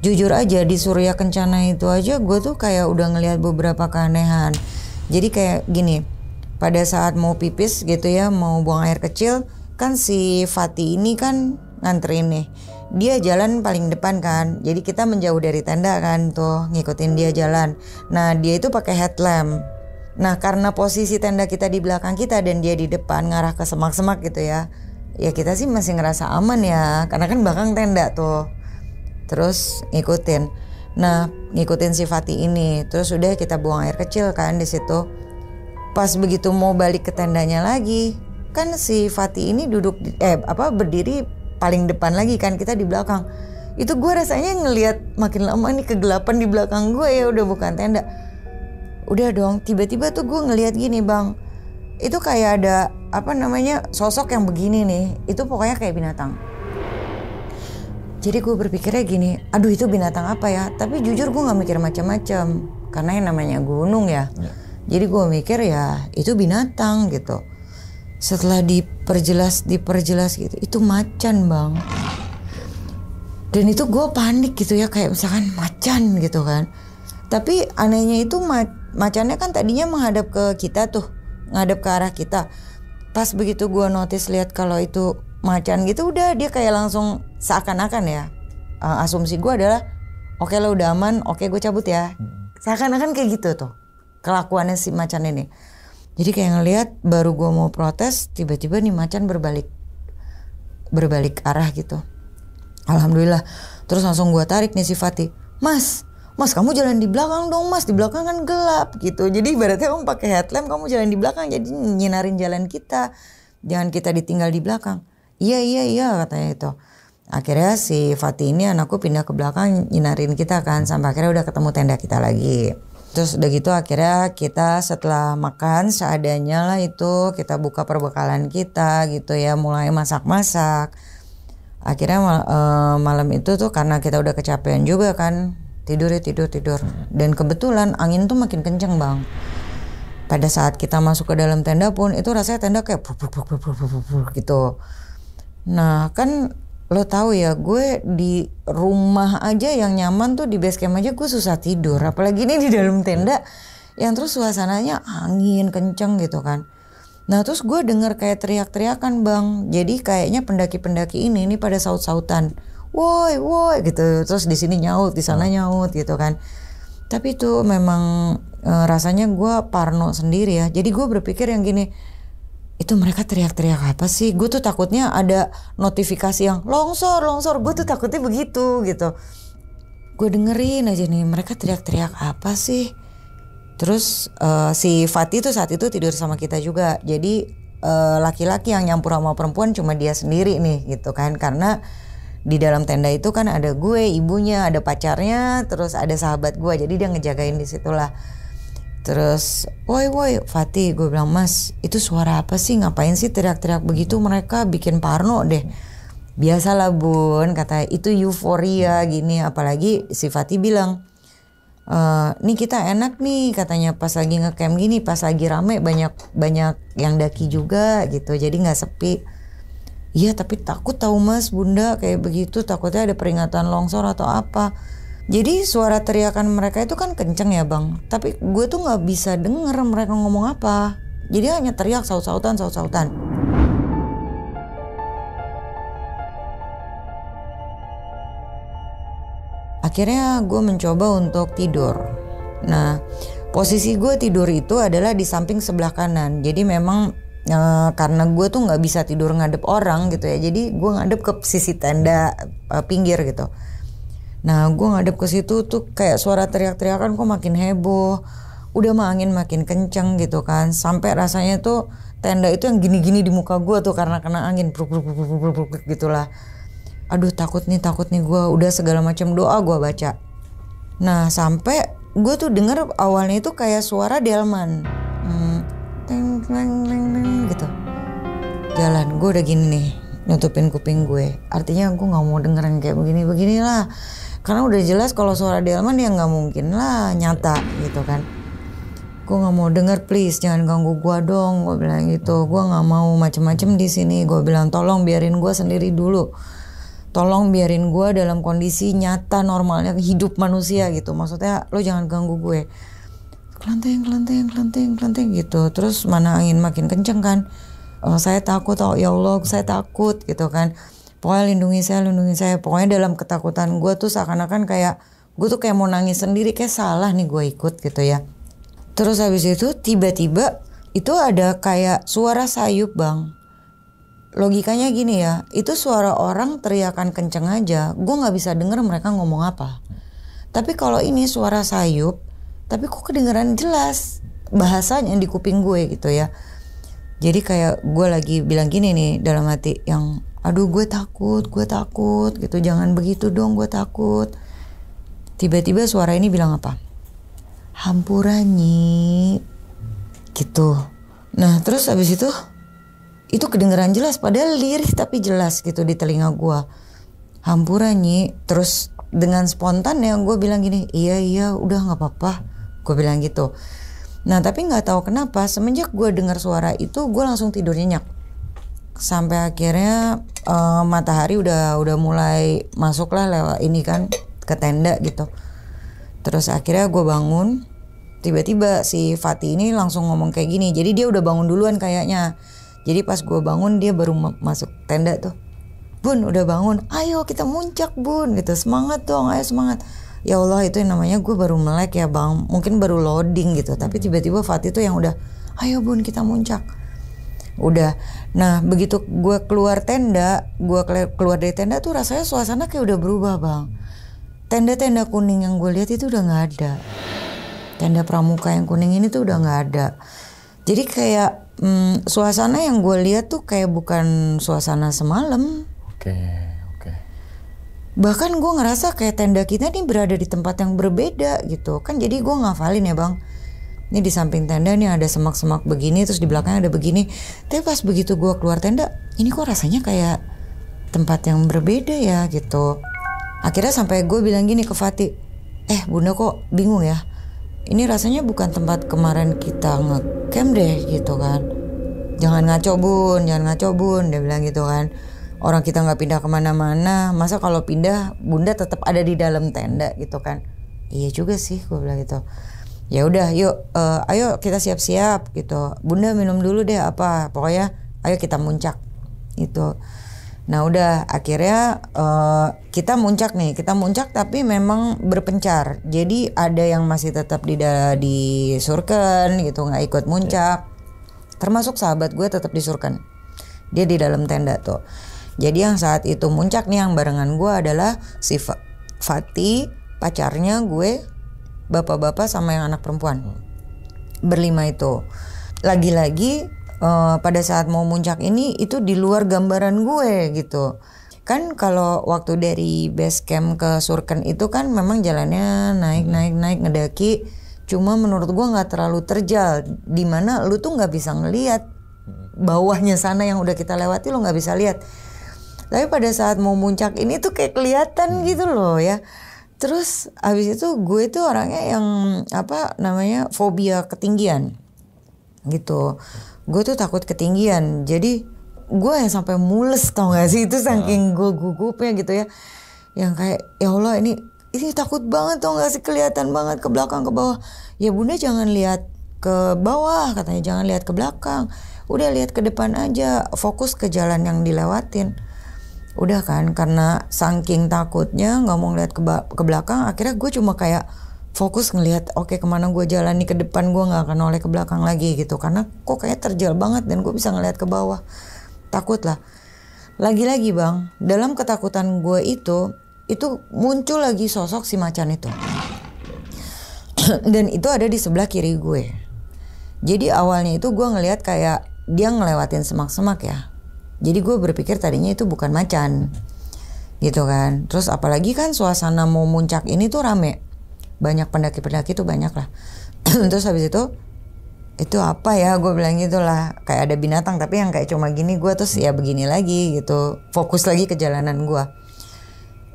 jujur aja di Surya Kencana itu aja gue tuh kayak udah ngelihat beberapa keanehan jadi kayak gini pada saat mau pipis gitu ya mau buang air kecil kan si Fatih ini kan nganterin nih dia jalan paling depan kan jadi kita menjauh dari tenda kan tuh ngikutin dia jalan nah dia itu pakai headlamp Nah karena posisi tenda kita di belakang kita dan dia di depan ngarah ke semak-semak gitu ya. Ya kita sih masih ngerasa aman ya karena kan belakang tenda tuh. Terus ngikutin. Nah ngikutin si Fatih ini. Terus udah kita buang air kecil kan di situ. Pas begitu mau balik ke tendanya lagi, kan si Fatih ini duduk eh apa berdiri paling depan lagi kan kita di belakang. Itu gue rasanya ngelihat makin lama nih kegelapan di belakang gue ya udah bukan tenda udah dong tiba-tiba tuh gue ngelihat gini bang itu kayak ada apa namanya sosok yang begini nih itu pokoknya kayak binatang jadi gue berpikirnya gini aduh itu binatang apa ya tapi jujur gue nggak mikir macam-macam karena yang namanya gunung ya, ya. jadi gue mikir ya itu binatang gitu setelah diperjelas diperjelas gitu itu macan bang dan itu gue panik gitu ya kayak misalkan macan gitu kan tapi anehnya itu macan macannya kan tadinya menghadap ke kita tuh menghadap ke arah kita pas begitu gue notice lihat kalau itu macan gitu udah dia kayak langsung seakan-akan ya eh, asumsi gue adalah oke okay, lo udah aman oke okay, gue cabut ya hmm. seakan-akan kayak gitu tuh kelakuannya si macan ini jadi kayak ngelihat baru gue mau protes tiba-tiba nih macan berbalik berbalik arah gitu alhamdulillah terus langsung gue tarik nih si Fatih mas Mas kamu jalan di belakang dong mas di belakang kan gelap gitu jadi ibaratnya kamu pakai headlamp kamu jalan di belakang jadi nyinarin jalan kita jangan kita ditinggal di belakang iya iya iya katanya itu akhirnya si Fatih ini anakku pindah ke belakang nyinarin kita kan sampai akhirnya udah ketemu tenda kita lagi terus udah gitu akhirnya kita setelah makan seadanya lah itu kita buka perbekalan kita gitu ya mulai masak-masak akhirnya mal, uh, eh, malam itu tuh karena kita udah kecapean juga kan tidur ya tidur tidur dan kebetulan angin tuh makin kenceng bang pada saat kita masuk ke dalam tenda pun itu rasanya tenda kayak buh, buh, buh, buh, buh, buh, buh, gitu nah kan lo tahu ya gue di rumah aja yang nyaman tuh di base camp aja gue susah tidur apalagi ini di dalam tenda yang terus suasananya angin kenceng gitu kan Nah terus gue dengar kayak teriak-teriakan bang. Jadi kayaknya pendaki-pendaki ini ini pada saut-sautan woi woi gitu terus di sini nyaut di sana hmm. nyaut gitu kan tapi itu memang e, rasanya gue parno sendiri ya jadi gue berpikir yang gini itu mereka teriak-teriak apa sih gue tuh takutnya ada notifikasi yang longsor longsor gue tuh hmm. takutnya begitu gitu gue dengerin aja nih mereka teriak-teriak apa sih terus uh, si Fatih tuh saat itu tidur sama kita juga jadi e, laki-laki uh, yang nyampur sama perempuan cuma dia sendiri nih gitu kan karena di dalam tenda itu kan ada gue, ibunya, ada pacarnya, terus ada sahabat gue. Jadi dia ngejagain di situlah Terus, woi woi Fatih, gue bilang mas, itu suara apa sih? Ngapain sih teriak-teriak begitu? Mereka bikin parno deh. Biasalah bun, kata itu euforia gini. Apalagi si Fatih bilang, e, nih kita enak nih katanya pas lagi ngecamp gini, pas lagi rame banyak banyak yang daki juga gitu. Jadi nggak sepi Iya tapi takut tahu mas bunda kayak begitu takutnya ada peringatan longsor atau apa. Jadi suara teriakan mereka itu kan kenceng ya bang. Tapi gue tuh nggak bisa denger mereka ngomong apa. Jadi hanya teriak saut-sautan saut-sautan. Akhirnya gue mencoba untuk tidur. Nah posisi gue tidur itu adalah di samping sebelah kanan. Jadi memang Eh, karena gue tuh nggak bisa tidur ngadep orang gitu ya jadi gue ngadep ke sisi tenda uh, pinggir gitu nah gue ngadep ke situ tuh kayak suara teriak-teriakan kok makin heboh udah mah angin makin kenceng gitu kan sampai rasanya tuh tenda itu yang gini-gini di muka gue tuh karena kena angin bruk bruk bruk bruk bruk, bruk gitulah aduh takut nih takut nih gue udah segala macam doa gue baca nah sampai gue tuh denger awalnya itu kayak suara delman hmm, teng teng teng teng gitu jalan gue udah gini nih nutupin kuping gue artinya gue nggak mau dengerin kayak begini beginilah karena udah jelas kalau suara Delman ya nggak mungkin lah nyata gitu kan gue nggak mau denger please jangan ganggu gue dong gue bilang gitu gue nggak mau macem-macem di sini gue bilang tolong biarin gue sendiri dulu tolong biarin gue dalam kondisi nyata normalnya hidup manusia gitu maksudnya lo jangan ganggu gue kelenteng kelenteng kelenteng kelenteng gitu terus mana angin makin kenceng kan oh, saya takut oh ya Allah saya takut gitu kan pokoknya lindungi saya lindungi saya pokoknya dalam ketakutan gue tuh seakan-akan kayak gue tuh kayak mau nangis sendiri kayak salah nih gue ikut gitu ya terus habis itu tiba-tiba itu ada kayak suara sayup bang logikanya gini ya itu suara orang teriakan kenceng aja gue nggak bisa denger mereka ngomong apa tapi kalau ini suara sayup tapi kok kedengeran jelas bahasanya di kuping gue gitu ya jadi kayak gue lagi bilang gini nih dalam hati yang aduh gue takut gue takut gitu jangan begitu dong gue takut tiba-tiba suara ini bilang apa hampuranyi gitu nah terus abis itu itu kedengeran jelas padahal lirih tapi jelas gitu di telinga gue hampuranyi terus dengan spontan ya gue bilang gini iya iya udah nggak apa-apa gue bilang gitu nah tapi nggak tahu kenapa semenjak gue dengar suara itu gue langsung tidur nyenyak sampai akhirnya uh, matahari udah udah mulai masuk lah lewat ini kan ke tenda gitu terus akhirnya gue bangun tiba-tiba si Fatih ini langsung ngomong kayak gini jadi dia udah bangun duluan kayaknya jadi pas gue bangun dia baru ma masuk tenda tuh bun udah bangun ayo kita muncak bun gitu semangat dong ayo semangat ya Allah itu yang namanya gue baru melek ya bang mungkin baru loading gitu tapi hmm. tiba-tiba Fatih tuh yang udah ayo bun kita muncak udah nah begitu gue keluar tenda gue keluar dari tenda tuh rasanya suasana kayak udah berubah bang tenda-tenda kuning yang gue lihat itu udah nggak ada tenda pramuka yang kuning ini tuh udah nggak ada jadi kayak hmm, suasana yang gue lihat tuh kayak bukan suasana semalam oke bahkan gue ngerasa kayak tenda kita nih berada di tempat yang berbeda gitu kan jadi gue ngafalin ya bang ini di samping tenda nih ada semak-semak begini terus di belakangnya ada begini tapi pas begitu gue keluar tenda ini kok rasanya kayak tempat yang berbeda ya gitu akhirnya sampai gue bilang gini ke Fatih eh bunda kok bingung ya ini rasanya bukan tempat kemarin kita ngecamp deh gitu kan jangan ngaco bun jangan ngaco bun dia bilang gitu kan orang kita nggak pindah kemana-mana masa kalau pindah bunda tetap ada di dalam tenda gitu kan iya juga sih gue bilang gitu ya udah yuk uh, ayo kita siap-siap gitu bunda minum dulu deh apa pokoknya ayo kita muncak itu nah udah akhirnya uh, kita muncak nih kita muncak tapi memang berpencar jadi ada yang masih tetap di di surken gitu nggak ikut muncak ya. termasuk sahabat gue tetap di surken dia di dalam tenda tuh jadi yang saat itu muncak nih yang barengan gue adalah si Fa Fatih, pacarnya gue, bapak-bapak sama yang anak perempuan. Berlima itu. Lagi-lagi uh, pada saat mau muncak ini itu di luar gambaran gue gitu kan kalau waktu dari base camp ke Surken itu kan memang jalannya naik hmm. naik naik ngedaki cuma menurut gue nggak terlalu terjal dimana lu tuh nggak bisa ngelihat bawahnya sana yang udah kita lewati lu nggak bisa lihat tapi pada saat mau muncak ini tuh kayak kelihatan hmm. gitu loh ya terus habis itu gue tuh orangnya yang apa namanya fobia ketinggian gitu gue tuh takut ketinggian jadi gue yang sampai mules tau gak sih itu saking gue ah. gugupnya gitu ya yang kayak ya Allah ini ini takut banget tau gak sih kelihatan banget ke belakang ke bawah ya bunda jangan lihat ke bawah katanya jangan lihat ke belakang udah lihat ke depan aja fokus ke jalan yang dilewatin udah kan karena saking takutnya nggak mau ngeliat ke, ke belakang akhirnya gue cuma kayak fokus ngelihat oke okay, kemana gue jalan nih ke depan gue nggak akan oleh ke belakang lagi gitu karena kok kayak terjal banget dan gue bisa ngelihat ke bawah takut lah lagi-lagi bang dalam ketakutan gue itu itu muncul lagi sosok si macan itu (clears throat) dan itu ada di sebelah kiri gue jadi awalnya itu gue ngelihat kayak dia ngelewatin semak-semak ya jadi gue berpikir tadinya itu bukan macan. Gitu kan. Terus apalagi kan suasana mau muncak ini tuh rame. Banyak pendaki-pendaki tuh banyak lah. (clears throat) Terus habis itu itu apa ya gue bilang gitu lah kayak ada binatang tapi yang kayak cuma gini gue terus ya begini lagi gitu fokus lagi ke jalanan gue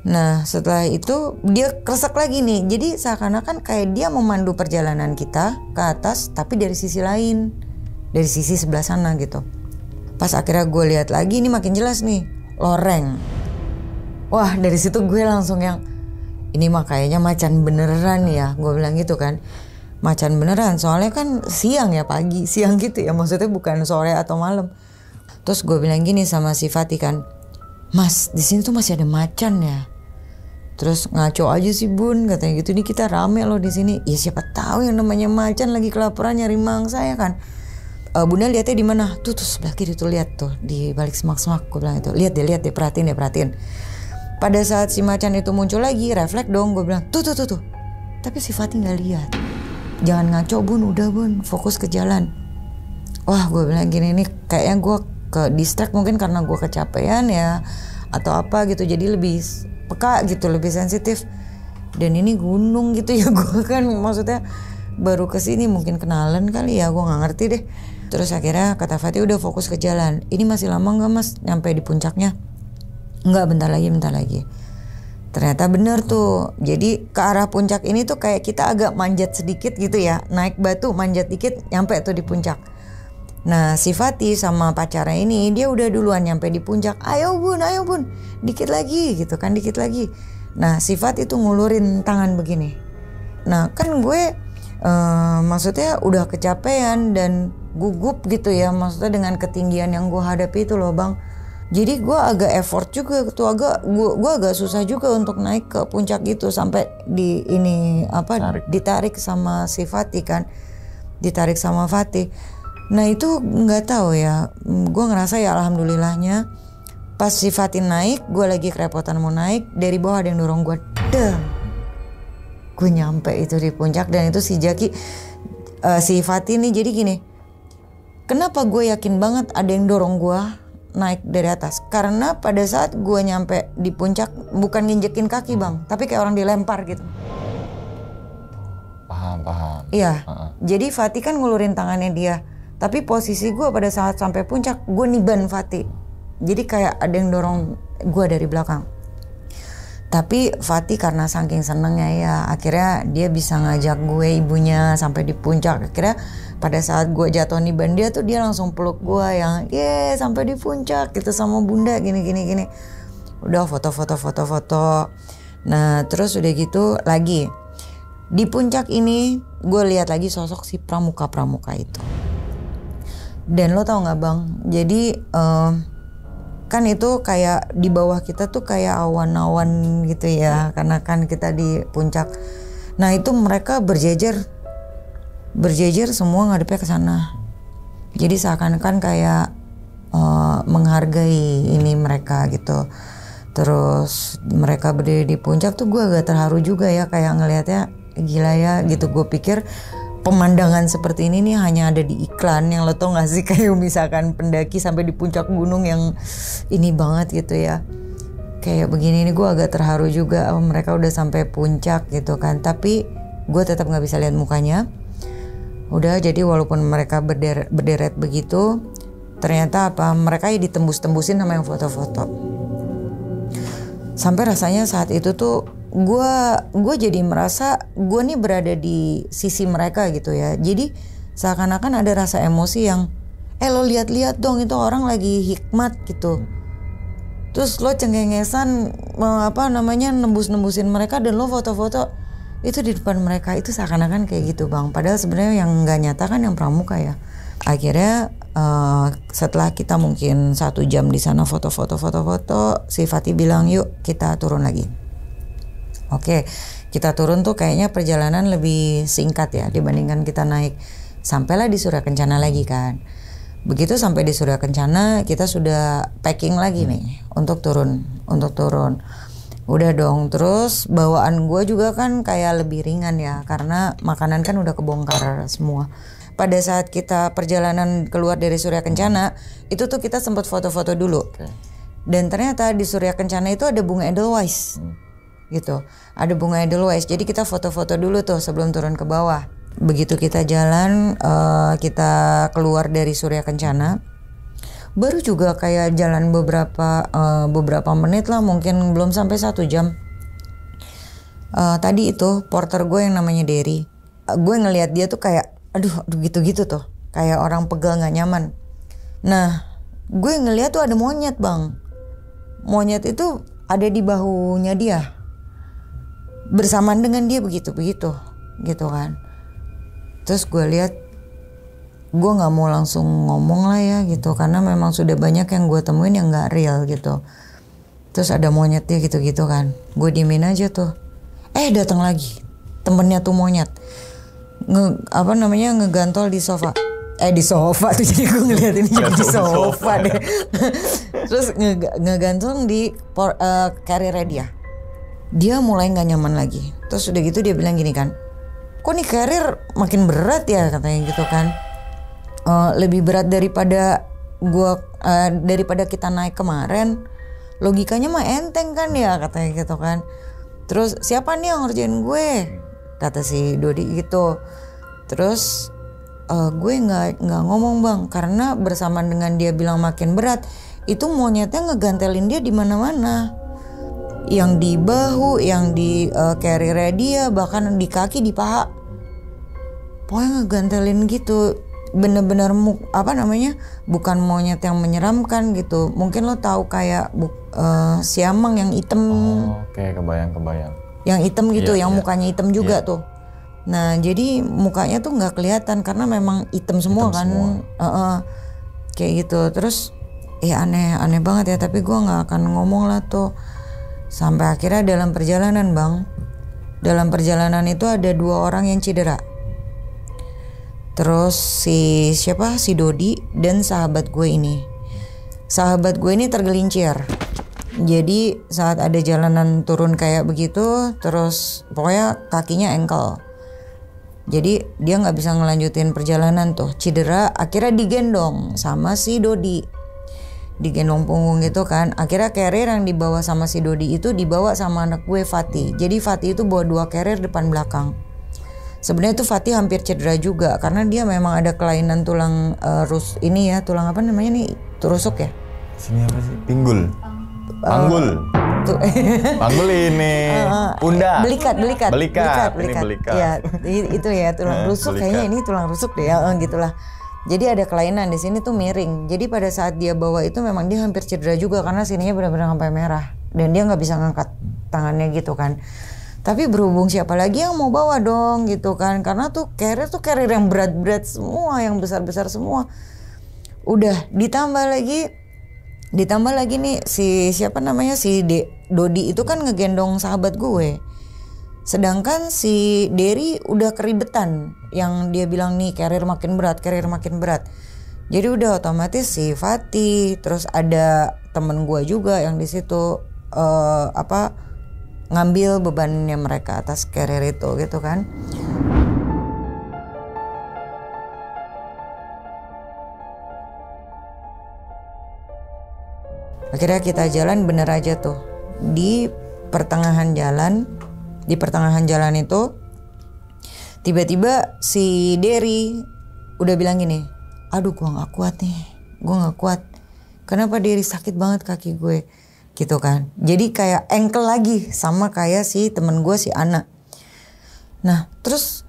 nah setelah itu dia kresek lagi nih jadi seakan-akan kayak dia memandu perjalanan kita ke atas tapi dari sisi lain dari sisi sebelah sana gitu Pas akhirnya gue lihat lagi ini makin jelas nih loreng. Wah dari situ gue langsung yang ini mah kayaknya macan beneran ya. Gue bilang gitu kan macan beneran soalnya kan siang ya pagi siang gitu ya maksudnya bukan sore atau malam. Terus gue bilang gini sama si Fatih kan, Mas di sini tuh masih ada macan ya. Terus ngaco aja sih bun katanya gitu ini kita rame loh di sini. Ya siapa tahu yang namanya macan lagi kelaparan nyari mangsa ya kan uh, bunda lihatnya di mana tuh tuh sebelah kiri tuh lihat tuh di balik semak-semak gue bilang itu lihat deh lihat deh perhatiin deh perhatiin pada saat si macan itu muncul lagi refleks dong gue bilang tuh tuh tuh tuh tapi si Fatih nggak lihat jangan ngaco bun udah bun fokus ke jalan wah gue bilang gini nih kayaknya gue ke distract mungkin karena gue kecapean ya atau apa gitu jadi lebih peka gitu lebih sensitif dan ini gunung gitu ya (laughs) gue kan maksudnya baru kesini mungkin kenalan kali ya gue nggak ngerti deh Terus akhirnya kata Fatih udah fokus ke jalan. Ini masih lama nggak mas nyampe di puncaknya? Nggak bentar lagi, bentar lagi. Ternyata bener tuh. Jadi ke arah puncak ini tuh kayak kita agak manjat sedikit gitu ya. Naik batu manjat dikit nyampe tuh di puncak. Nah si Fatih sama pacarnya ini dia udah duluan nyampe di puncak. Ayo bun, ayo bun. Dikit lagi gitu kan, dikit lagi. Nah si Fatih tuh ngulurin tangan begini. Nah kan gue uh, maksudnya udah kecapean dan gugup gitu ya maksudnya dengan ketinggian yang gue hadapi itu loh bang jadi gue agak effort juga tuh gitu, agak gue gue agak susah juga untuk naik ke puncak gitu sampai di ini apa Tarik. ditarik sama si Fatih kan ditarik sama Fatih nah itu nggak tahu ya gue ngerasa ya alhamdulillahnya pas si Fatih naik gue lagi kerepotan mau naik dari bawah ada yang dorong gue deh gue nyampe itu di puncak dan itu si Jaki uh, si Fatih nih jadi gini Kenapa gue yakin banget ada yang dorong gue naik dari atas? Karena pada saat gue nyampe di puncak bukan nginjekin kaki bang, tapi kayak orang dilempar gitu. Paham paham. Iya. Uh -uh. Jadi Fatih kan ngulurin tangannya dia, tapi posisi gue pada saat sampai puncak gue niban Fatih. Jadi kayak ada yang dorong gue dari belakang. Tapi Fatih karena saking senengnya ya akhirnya dia bisa ngajak gue ibunya sampai di puncak. Akhirnya pada saat gue jatuh nih ban dia tuh dia langsung peluk gue yang ye sampai di puncak kita gitu sama bunda gini gini gini udah foto foto foto foto nah terus udah gitu lagi di puncak ini gue lihat lagi sosok si pramuka pramuka itu dan lo tau nggak bang jadi uh, kan itu kayak di bawah kita tuh kayak awan-awan gitu ya karena kan kita di puncak nah itu mereka berjejer berjejer semua ngadepnya ke sana jadi seakan-akan kayak uh, menghargai ini mereka gitu terus mereka berdiri di puncak tuh gue agak terharu juga ya kayak ngelihatnya gila ya gitu gue pikir pemandangan seperti ini nih hanya ada di iklan yang lo tau gak sih (laughs) kayak misalkan pendaki sampai di puncak gunung yang ini banget gitu ya kayak begini ini gue agak terharu juga oh, mereka udah sampai puncak gitu kan tapi gue tetap nggak bisa lihat mukanya Udah jadi walaupun mereka berderet, berderet begitu, ternyata apa mereka ya ditembus-tembusin sama yang foto-foto. Sampai rasanya saat itu tuh gue gue jadi merasa gue nih berada di sisi mereka gitu ya. Jadi seakan-akan ada rasa emosi yang eh lo liat lihat dong itu orang lagi hikmat gitu. Terus lo cengengesan apa namanya nembus-nembusin mereka dan lo foto-foto itu di depan mereka itu seakan-akan kayak gitu bang padahal sebenarnya yang nggak nyata kan yang pramuka ya akhirnya uh, setelah kita mungkin satu jam di sana foto-foto foto-foto si Fatih bilang yuk kita turun lagi oke kita turun tuh kayaknya perjalanan lebih singkat ya dibandingkan kita naik sampailah di Surya Kencana lagi kan begitu sampai di Surya Kencana kita sudah packing lagi nih untuk turun untuk turun Udah dong, terus bawaan gue juga kan kayak lebih ringan ya, karena makanan kan udah kebongkar semua. Pada saat kita perjalanan keluar dari Surya Kencana, itu tuh kita sempat foto-foto dulu. Dan ternyata di Surya Kencana itu ada bunga Edelweiss. Hmm. Gitu. Ada bunga Edelweiss. Jadi kita foto-foto dulu tuh sebelum turun ke bawah. Begitu kita jalan, uh, kita keluar dari Surya Kencana, baru juga kayak jalan beberapa uh, beberapa menit lah mungkin belum sampai satu jam uh, tadi itu porter gue yang namanya Derry uh, gue ngelihat dia tuh kayak aduh aduh gitu-gitu tuh kayak orang pegal nggak nyaman nah gue ngelihat tuh ada monyet bang monyet itu ada di bahunya dia bersamaan dengan dia begitu begitu gitu kan terus gue lihat gue nggak mau langsung ngomong lah ya gitu karena memang sudah banyak yang gue temuin yang nggak real gitu terus ada monyetnya gitu-gitu kan gue diemin aja tuh eh datang lagi temennya tuh monyet nge apa namanya ngegantol di sofa eh di sofa tuh (laughs) jadi gue ngeliat ini jadi di sofa deh (laughs) terus nge ngegantol di por, uh, eh, karirnya dia dia mulai nggak nyaman lagi terus udah gitu dia bilang gini kan kok nih karir makin berat ya katanya gitu kan uh, lebih berat daripada gua uh, daripada kita naik kemarin logikanya mah enteng kan ya katanya gitu kan terus siapa nih yang ngerjain gue kata si Dodi gitu terus uh, gue nggak nggak ngomong bang karena bersamaan dengan dia bilang makin berat itu monyetnya ngegantelin dia di mana-mana yang di bahu yang di uh, carrier dia bahkan di kaki di paha pokoknya ngegantelin gitu bener-bener apa namanya bukan monyet yang menyeramkan gitu mungkin lo tahu kayak bu, uh, eh, siamang yang hitam oh, oke okay. kebayang kebayang yang hitam gitu yeah, yang yeah. mukanya hitam juga yeah. tuh nah jadi mukanya tuh nggak kelihatan karena memang hitam semua hitam kan semua. Uh -uh. kayak gitu terus ya eh, aneh aneh banget ya tapi gue nggak akan ngomong lah tuh sampai akhirnya dalam perjalanan bang dalam perjalanan itu ada dua orang yang cedera terus si siapa si Dodi dan sahabat gue ini sahabat gue ini tergelincir jadi saat ada jalanan turun kayak begitu terus pokoknya kakinya engkel jadi dia nggak bisa ngelanjutin perjalanan tuh cedera akhirnya digendong sama si Dodi digendong punggung gitu kan akhirnya carrier yang dibawa sama si Dodi itu dibawa sama anak gue Fatih jadi Fatih itu bawa dua carrier depan belakang sebenarnya itu Fatih hampir cedera juga karena dia memang ada kelainan tulang uh, rus ini ya tulang apa namanya nih terusuk ya sini apa sih pinggul eh, panggul uh, (laughs) Panggul ini uh, eh, Belikat, belikat. Belikat, belikat. belikat. Ini belikat. Ya, itu ya tulang rusuk belikat. kayaknya ini tulang rusuk deh ya, gitulah. Jadi ada kelainan di sini tuh miring. Jadi pada saat dia bawa itu memang dia hampir cedera juga karena sininya benar-benar sampai merah dan dia nggak bisa ngangkat tangannya gitu kan tapi berhubung siapa lagi yang mau bawa dong gitu kan karena tuh carrier tuh carrier yang berat-berat semua yang besar-besar semua udah ditambah lagi ditambah lagi nih si siapa namanya si De, Dodi itu kan ngegendong sahabat gue sedangkan si Derry udah keribetan yang dia bilang nih carrier makin berat carrier makin berat jadi udah otomatis si Fatih terus ada temen gue juga yang di situ uh, apa ngambil bebannya mereka atas karir itu gitu kan akhirnya kita jalan bener aja tuh di pertengahan jalan di pertengahan jalan itu tiba-tiba si Derry udah bilang gini aduh gue nggak kuat nih gue nggak kuat kenapa Derry sakit banget kaki gue gitu kan jadi kayak engkel lagi sama kayak si temen gue si Ana nah terus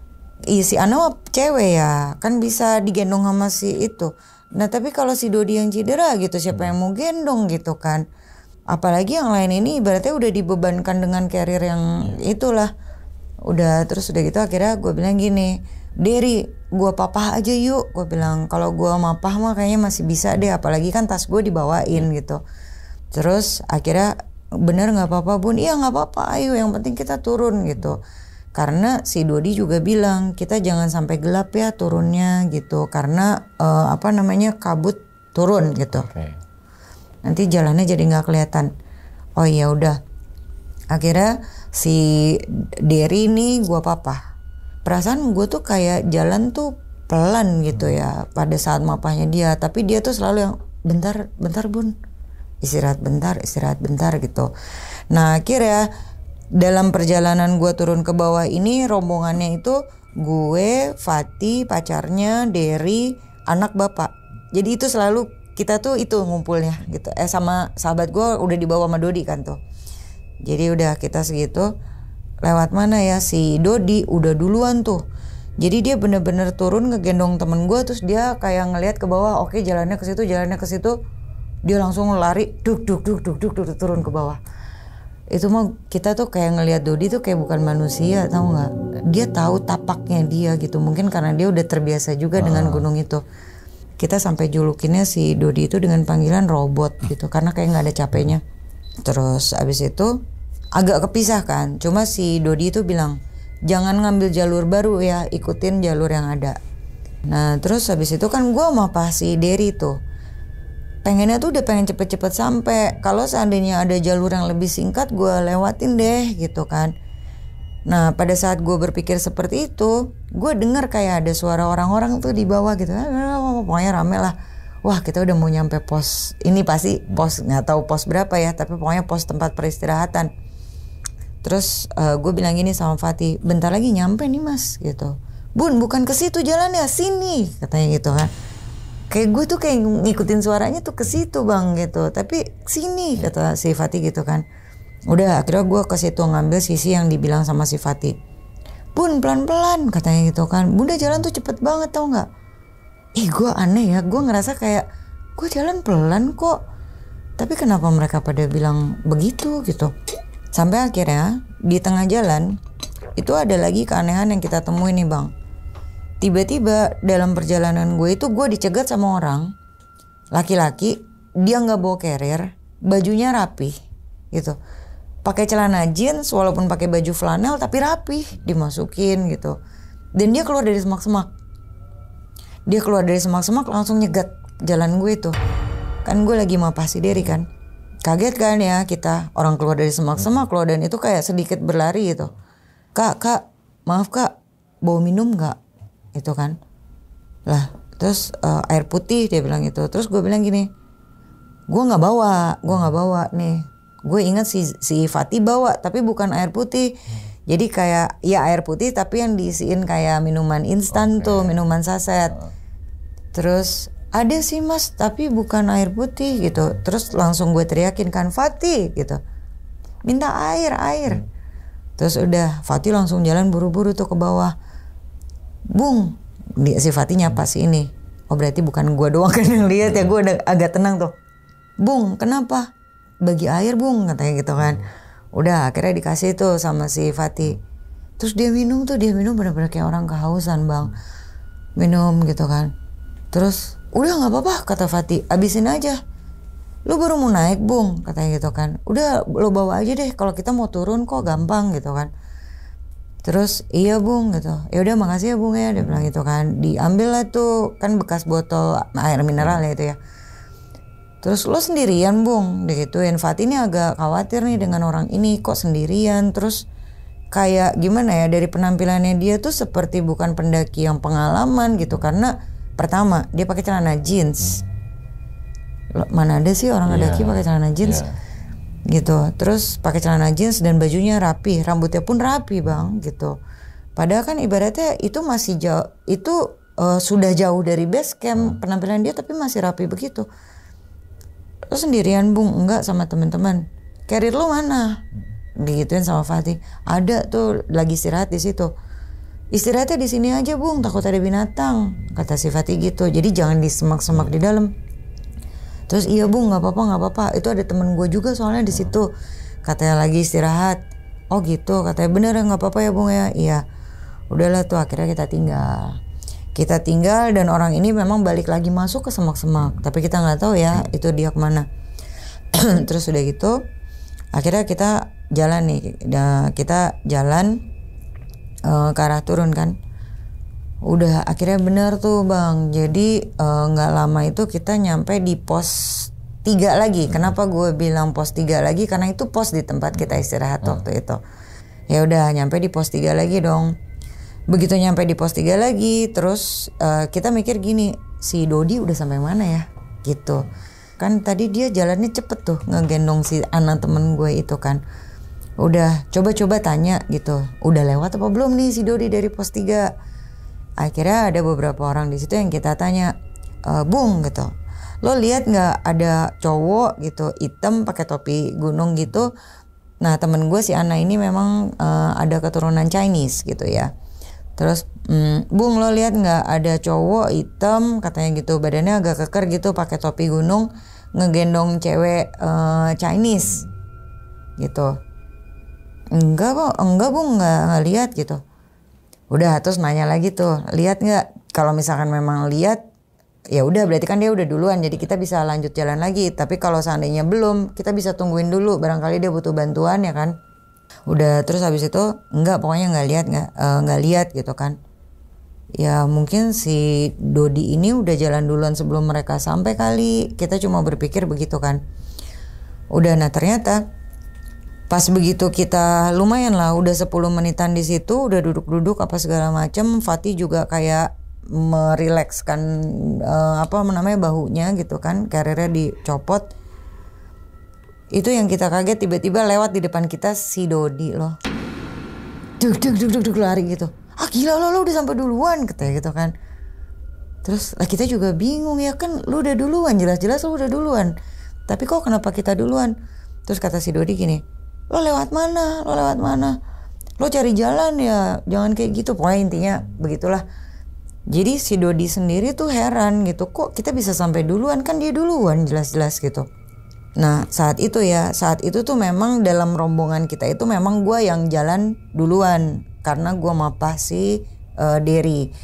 iya si Ana mah cewek ya kan bisa digendong sama si itu nah tapi kalau si Dodi yang cedera gitu siapa yang mau gendong gitu kan apalagi yang lain ini berarti udah dibebankan dengan karir yang iya. itulah udah terus udah gitu akhirnya gue bilang gini Derry gue papah aja yuk gue bilang kalau gue mapah mah kayaknya masih bisa deh apalagi kan tas gue dibawain iya. gitu terus akhirnya bener nggak apa-apa bun iya nggak apa-apa ayo yang penting kita turun gitu karena si Dodi juga bilang kita jangan sampai gelap ya turunnya gitu karena uh, apa namanya kabut turun gitu okay. nanti jalannya jadi nggak kelihatan oh iya udah akhirnya si Derry nih gue papa perasaan gue tuh kayak jalan tuh pelan gitu ya pada saat mapahnya dia tapi dia tuh selalu yang bentar bentar bun istirahat bentar istirahat bentar gitu nah akhirnya dalam perjalanan gue turun ke bawah ini rombongannya itu gue Fati, pacarnya Derry anak bapak jadi itu selalu kita tuh itu ngumpulnya gitu eh sama sahabat gue udah dibawa sama Dodi kan tuh jadi udah kita segitu lewat mana ya si Dodi udah duluan tuh jadi dia bener-bener turun ngegendong temen gue terus dia kayak ngelihat ke bawah oke jalannya ke situ jalannya ke situ dia langsung lari duk duk duk duk duk, duk, turun ke bawah itu mah kita tuh kayak ngelihat Dodi tuh kayak bukan manusia tahu nggak dia tahu tapaknya dia gitu mungkin karena dia udah terbiasa juga ah. dengan gunung itu kita sampai julukinnya si Dodi itu dengan panggilan robot gitu karena kayak nggak ada capeknya terus abis itu agak kepisah kan cuma si Dodi itu bilang jangan ngambil jalur baru ya ikutin jalur yang ada nah terus abis itu kan gue mau pasti si Derry tuh pengennya tuh udah pengen cepet-cepet sampai kalau seandainya ada jalur yang lebih singkat gue lewatin deh gitu kan nah pada saat gue berpikir seperti itu gue dengar kayak ada suara orang-orang tuh di bawah gitu eh, eh, eh, pokoknya rame lah wah kita udah mau nyampe pos ini pasti pos nggak tahu pos berapa ya tapi pokoknya pos tempat peristirahatan terus uh, gue bilang gini sama Fatih bentar lagi nyampe nih mas gitu bun bukan ke situ jalannya sini katanya gitu kan kayak gue tuh kayak ngikutin suaranya tuh ke situ bang gitu tapi sini kata si Fatih gitu kan udah akhirnya gue ke situ ngambil sisi yang dibilang sama si Fatih pun pelan pelan katanya gitu kan bunda jalan tuh cepet banget tau nggak ih gue aneh ya gue ngerasa kayak gue jalan pelan kok tapi kenapa mereka pada bilang begitu gitu sampai akhirnya di tengah jalan itu ada lagi keanehan yang kita temuin nih bang tiba-tiba dalam perjalanan gue itu gue dicegat sama orang laki-laki dia nggak bawa carrier bajunya rapi gitu pakai celana jeans walaupun pakai baju flanel tapi rapi dimasukin gitu dan dia keluar dari semak-semak dia keluar dari semak-semak langsung nyegat jalan gue itu kan gue lagi mau pasti diri kan kaget kan ya kita orang keluar dari semak-semak keluar dan itu kayak sedikit berlari gitu kak kak maaf kak bawa minum nggak itu kan lah terus uh, air putih dia bilang itu terus gue bilang gini gue nggak bawa gue nggak bawa nih gue ingat si si Fatih bawa tapi bukan air putih hmm. jadi kayak ya air putih tapi yang diisiin kayak minuman instan okay. tuh minuman saset oh. terus ada sih mas tapi bukan air putih gitu terus langsung gue teriakin kan Fatih gitu minta air air hmm. terus udah Fatih langsung jalan buru-buru tuh ke bawah Bung, dia sifatinya sih ini. Oh berarti bukan gua doang kan yang lihat ya, gua udah agak tenang tuh. Bung, kenapa? Bagi air, Bung, katanya gitu kan. Udah akhirnya dikasih tuh sama si Fatih. Terus dia minum tuh, dia minum bener-bener kayak orang kehausan, Bang. Minum gitu kan. Terus, udah nggak apa-apa kata Fatih, abisin aja lu baru mau naik bung katanya gitu kan udah lo bawa aja deh kalau kita mau turun kok gampang gitu kan terus iya bung gitu ya udah makasih ya bung ya dia bilang gitu kan diambil lah tuh kan bekas botol air mineral ya itu ya terus lo sendirian bung gitu Fat ini agak khawatir nih dengan orang ini kok sendirian terus kayak gimana ya dari penampilannya dia tuh seperti bukan pendaki yang pengalaman gitu karena pertama dia pakai celana jeans mana ada sih orang yeah. Iya. pakai celana jeans yeah gitu terus pakai celana jeans dan bajunya rapi rambutnya pun rapi bang gitu padahal kan ibaratnya itu masih jauh itu uh, sudah jauh dari base camp hmm. penampilan dia tapi masih rapi begitu lo sendirian bung enggak sama teman-teman karir lo mana hmm. digituin sama Fatih ada tuh lagi istirahat di situ istirahatnya di sini aja bung takut ada binatang kata si Fatih gitu jadi jangan disemak-semak di dalam terus iya bu nggak apa-apa nggak apa-apa itu ada temen gue juga soalnya di situ katanya lagi istirahat oh gitu katanya bener nggak apa-apa ya bung ya iya udahlah tuh akhirnya kita tinggal kita tinggal dan orang ini memang balik lagi masuk ke semak-semak tapi kita nggak tahu ya itu dia kemana (clears throat) terus udah gitu akhirnya kita jalan nih kita jalan uh, ke arah turun kan udah akhirnya bener tuh bang jadi eh, nggak uh, lama itu kita nyampe di pos tiga lagi hmm. kenapa gue bilang pos tiga lagi karena itu pos di tempat kita istirahat hmm. waktu itu ya udah nyampe di pos tiga lagi dong begitu nyampe di pos tiga lagi terus uh, kita mikir gini si Dodi udah sampai mana ya gitu kan tadi dia jalannya cepet tuh ngegendong si anak temen gue itu kan udah coba-coba tanya gitu udah lewat apa belum nih si Dodi dari pos tiga akhirnya ada beberapa orang di situ yang kita tanya e, bung gitu lo lihat nggak ada cowok gitu hitam pakai topi gunung gitu nah temen gue si Ana ini memang uh, ada keturunan Chinese gitu ya terus mm, bung lo lihat nggak ada cowok hitam katanya gitu badannya agak keker gitu pakai topi gunung ngegendong cewek uh, Chinese gitu enggak kok enggak bung nggak lihat gitu udah terus nanya lagi tuh lihat nggak kalau misalkan memang lihat ya udah berarti kan dia udah duluan jadi kita bisa lanjut jalan lagi tapi kalau seandainya belum kita bisa tungguin dulu barangkali dia butuh bantuan ya kan udah terus habis itu nggak pokoknya nggak lihat nggak eh, nggak lihat gitu kan ya mungkin si Dodi ini udah jalan duluan sebelum mereka sampai kali kita cuma berpikir begitu kan udah nah ternyata pas begitu kita lumayan lah udah 10 menitan di situ udah duduk-duduk apa segala macem Fatih juga kayak merilekskan uh, eh, apa namanya bahunya gitu kan karirnya dicopot itu yang kita kaget tiba-tiba lewat di depan kita si Dodi loh duk duk duk duk, duk lari gitu ah gila lo lo udah sampai duluan kata gitu kan terus lah kita juga bingung ya kan lo udah duluan jelas-jelas lo udah duluan tapi kok kenapa kita duluan terus kata si Dodi gini lo lewat mana lo lewat mana lo cari jalan ya jangan kayak gitu pokoknya intinya begitulah jadi si Dodi sendiri tuh heran gitu kok kita bisa sampai duluan kan dia duluan jelas-jelas gitu nah saat itu ya saat itu tuh memang dalam rombongan kita itu memang gue yang jalan duluan karena gue mapah si uh, Derry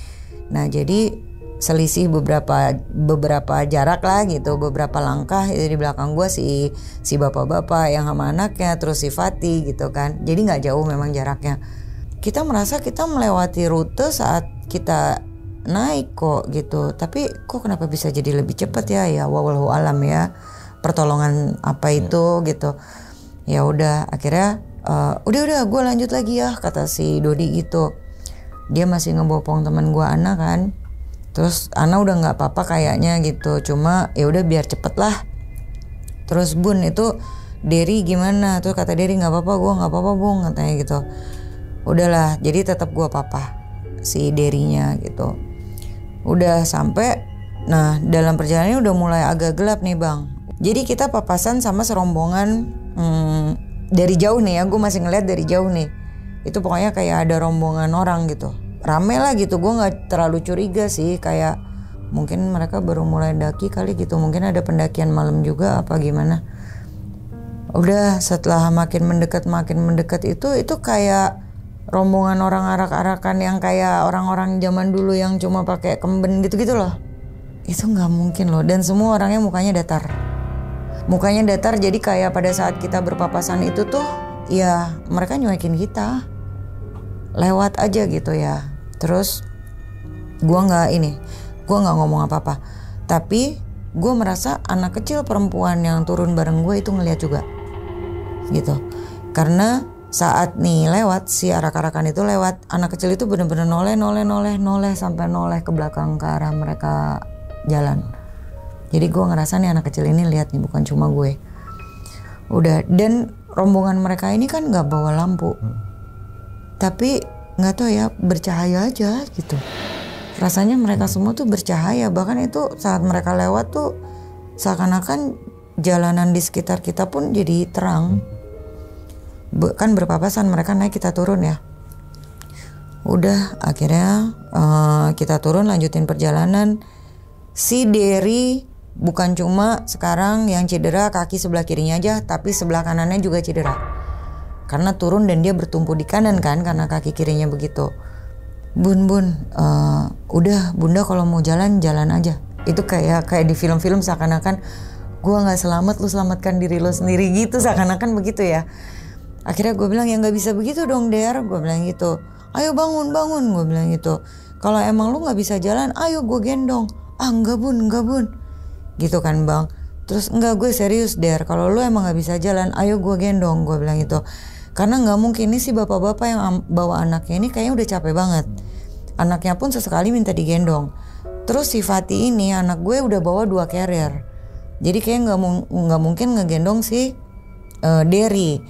nah jadi selisih beberapa beberapa jarak lah gitu beberapa langkah itu di belakang gue si si bapak-bapak yang sama anaknya terus si Fatih gitu kan jadi nggak jauh memang jaraknya kita merasa kita melewati rute saat kita naik kok gitu tapi kok kenapa bisa jadi lebih cepat ya ya wawalhu alam ya pertolongan apa ya. itu hmm. gitu ya udah akhirnya uh, udah udah gue lanjut lagi ya kata si Dodi gitu dia masih ngebopong teman gue anak kan terus Ana udah nggak apa-apa kayaknya gitu cuma ya udah biar cepet lah terus Bun itu Derry gimana terus kata Derry nggak apa-apa gue nggak apa-apa Bung katanya gitu udahlah jadi tetap gue papa si Derinya gitu udah sampai nah dalam perjalanannya udah mulai agak gelap nih bang jadi kita papasan sama serombongan hmm, dari jauh nih ya gue masih ngeliat dari jauh nih itu pokoknya kayak ada rombongan orang gitu rame lah gitu gue nggak terlalu curiga sih kayak mungkin mereka baru mulai daki kali gitu mungkin ada pendakian malam juga apa gimana udah setelah makin mendekat makin mendekat itu itu kayak rombongan orang arak-arakan yang kayak orang-orang zaman dulu yang cuma pakai kemben gitu-gitu loh itu nggak mungkin loh dan semua orangnya mukanya datar mukanya datar jadi kayak pada saat kita berpapasan itu tuh ya mereka nyuakin kita lewat aja gitu ya terus gue nggak ini gue nggak ngomong apa apa tapi gue merasa anak kecil perempuan yang turun bareng gue itu ngeliat juga gitu karena saat nih lewat si arak-arakan itu lewat anak kecil itu bener-bener noleh noleh noleh noleh sampai noleh ke belakang ke arah mereka jalan jadi gue ngerasa nih anak kecil ini lihat nih bukan cuma gue udah dan rombongan mereka ini kan nggak bawa lampu hmm. tapi nggak tahu ya bercahaya aja gitu rasanya mereka semua tuh bercahaya bahkan itu saat mereka lewat tuh seakan-akan jalanan di sekitar kita pun jadi terang kan berpapasan mereka naik kita turun ya udah akhirnya uh, kita turun lanjutin perjalanan si Derry bukan cuma sekarang yang cedera kaki sebelah kirinya aja tapi sebelah kanannya juga cedera karena turun dan dia bertumpu di kanan kan karena kaki kirinya begitu. Bun bun, uh, udah bunda kalau mau jalan jalan aja. Itu kayak kayak di film-film seakan-akan gue nggak selamat lu selamatkan diri lo sendiri gitu seakan-akan begitu ya. Akhirnya gue bilang ya nggak bisa begitu dong der, gue bilang gitu. Ayo bangun bangun, gue bilang gitu. Kalau emang lu nggak bisa jalan, ayo gue gendong. Ah nggak bun nggak bun, gitu kan bang. Terus enggak gue serius der, kalau lu emang nggak bisa jalan, ayo gue gendong, gue bilang gitu karena nggak mungkin ini sih bapak-bapak yang bawa anaknya ini kayaknya udah capek banget anaknya pun sesekali minta digendong terus si Fati ini anak gue udah bawa dua carrier jadi kayak nggak nggak mungkin ngegendong si uh, Derry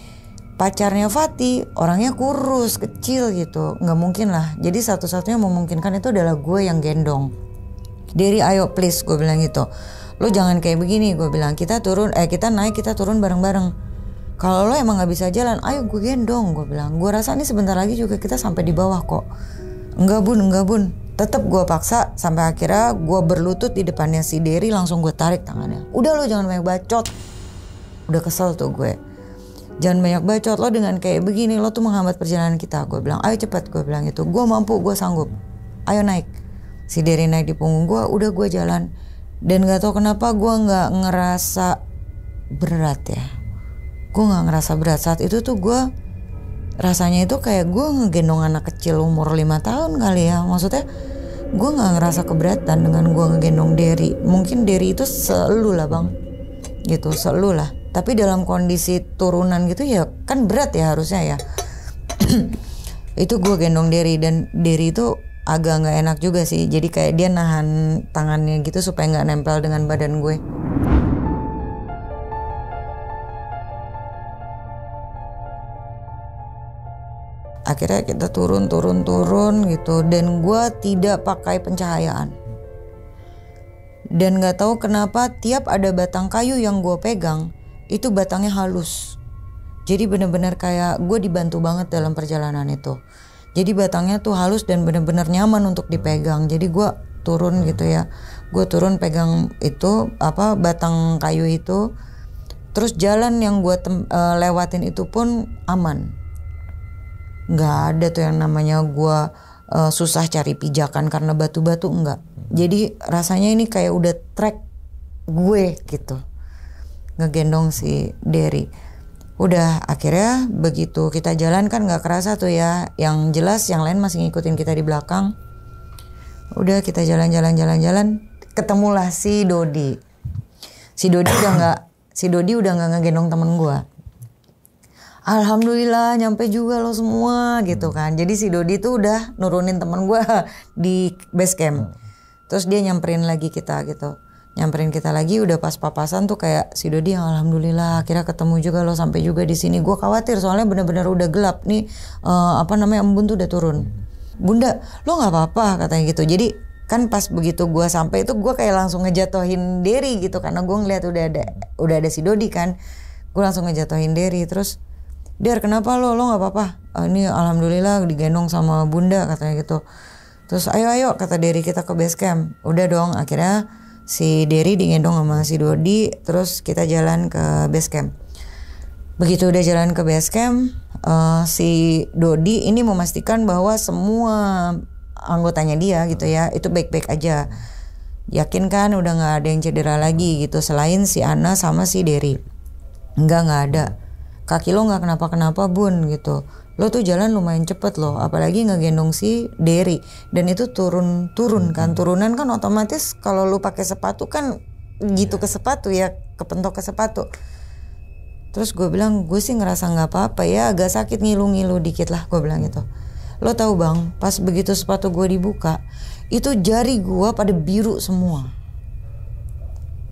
pacarnya Fati orangnya kurus kecil gitu nggak mungkin lah jadi satu-satunya memungkinkan itu adalah gue yang gendong Derry ayo please gue bilang gitu lo jangan kayak begini gue bilang kita turun eh kita naik kita turun bareng-bareng kalau lo emang nggak bisa jalan ayo gue gendong gue bilang gue rasa ini sebentar lagi juga kita sampai di bawah kok enggak bun enggak bun tetap gue paksa sampai akhirnya gue berlutut di depannya si Derry langsung gue tarik tangannya udah lo jangan banyak bacot udah kesel tuh gue jangan banyak bacot lo dengan kayak begini lo tuh menghambat perjalanan kita gue bilang ayo cepat gue bilang itu gue mampu gue sanggup ayo naik si Derry naik di punggung gue udah gue jalan dan gak tau kenapa gue gak ngerasa berat ya gue nggak ngerasa berat saat itu tuh gue rasanya itu kayak gue ngegendong anak kecil umur lima tahun kali ya maksudnya gue nggak ngerasa keberatan dengan gue ngegendong Derry mungkin Derry itu selu lah bang gitu selu lah tapi dalam kondisi turunan gitu ya kan berat ya harusnya ya (clears throat) itu gue gendong Derry dan Derry itu agak nggak enak juga sih jadi kayak dia nahan tangannya gitu supaya nggak nempel dengan badan gue akhirnya kita turun turun turun gitu dan gue tidak pakai pencahayaan dan nggak tahu kenapa tiap ada batang kayu yang gue pegang itu batangnya halus jadi bener-bener kayak gue dibantu banget dalam perjalanan itu jadi batangnya tuh halus dan bener-bener nyaman untuk dipegang jadi gue turun gitu ya gue turun pegang itu apa batang kayu itu terus jalan yang gue uh, eh, lewatin itu pun aman nggak ada tuh yang namanya gue uh, susah cari pijakan karena batu-batu enggak jadi rasanya ini kayak udah track gue gitu ngegendong si Derry udah akhirnya begitu kita jalan kan nggak kerasa tuh ya yang jelas yang lain masih ngikutin kita di belakang udah kita jalan-jalan jalan-jalan ketemulah si Dodi si Dodi udah nggak si Dodi udah nggak ngegendong temen gue Alhamdulillah nyampe juga lo semua gitu hmm. kan. Jadi si Dodi tuh udah nurunin temen gue (laughs) di base camp. Hmm. Terus dia nyamperin lagi kita gitu. Nyamperin kita lagi udah pas papasan tuh kayak si Dodi alhamdulillah akhirnya ketemu juga lo sampai juga di sini. Gue khawatir soalnya bener-bener udah gelap nih uh, apa namanya embun tuh udah turun. Bunda lo nggak apa-apa katanya gitu. Jadi kan pas begitu gue sampai itu gue kayak langsung ngejatohin Derry gitu karena gue ngeliat udah ada udah ada si Dodi kan. Gue langsung ngejatohin Derry terus Der kenapa lo lo nggak apa-apa ah, ini alhamdulillah digendong sama bunda katanya gitu terus ayo ayo kata Derry kita ke base camp udah dong akhirnya si Derry digendong sama si Dodi terus kita jalan ke base camp begitu udah jalan ke base camp uh, si Dodi ini memastikan bahwa semua anggotanya dia gitu ya itu baik-baik aja yakin kan udah nggak ada yang cedera lagi gitu selain si Ana sama si Derry enggak nggak ada kaki lo nggak kenapa-kenapa bun gitu lo tuh jalan lumayan cepet loh apalagi ngegendong si Derry dan itu turun turun kan mm-hmm. turunan kan otomatis kalau lo pakai sepatu kan gitu yeah. ke iya. sepatu ya kepentok ke sepatu terus gue bilang gue sih ngerasa nggak apa-apa ya agak sakit ngilu-ngilu dikit lah gue bilang gitu lo tahu bang pas begitu sepatu gue dibuka itu jari gue pada biru semua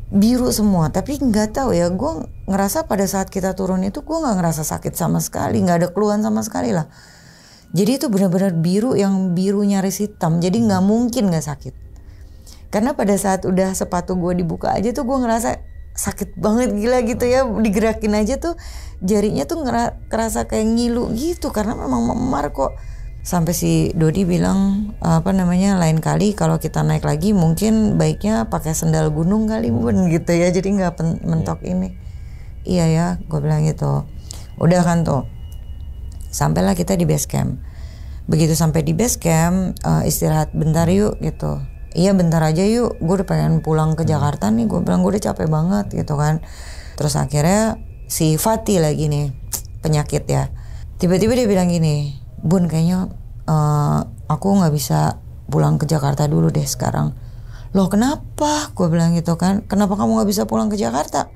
biru semua tapi nggak tahu ya gue ngerasa pada saat kita turun itu gue nggak ngerasa sakit sama sekali nggak ada keluhan sama sekali lah jadi itu benar-benar biru yang biru nyaris hitam jadi nggak mungkin nggak sakit karena pada saat udah sepatu gue dibuka aja tuh gue ngerasa sakit banget gila gitu ya digerakin aja tuh jarinya tuh ngerasa kayak ngilu gitu karena memang memar kok sampai si Dodi bilang apa namanya lain kali kalau kita naik lagi mungkin baiknya pakai sendal gunung kali bukan (laughs) gitu ya jadi nggak iya. mentok ini iya ya gue bilang gitu udah kan tuh sampailah kita di base camp begitu sampai di base camp uh, istirahat bentar yuk gitu iya bentar aja yuk gue udah pengen pulang ke hmm. Jakarta nih gue bilang gue udah capek banget gitu kan terus akhirnya si Fatih lagi nih penyakit ya tiba-tiba dia bilang gini Bun kayaknya uh, aku nggak bisa pulang ke Jakarta dulu deh sekarang. Loh kenapa? Gue bilang gitu kan. Kenapa kamu nggak bisa pulang ke Jakarta?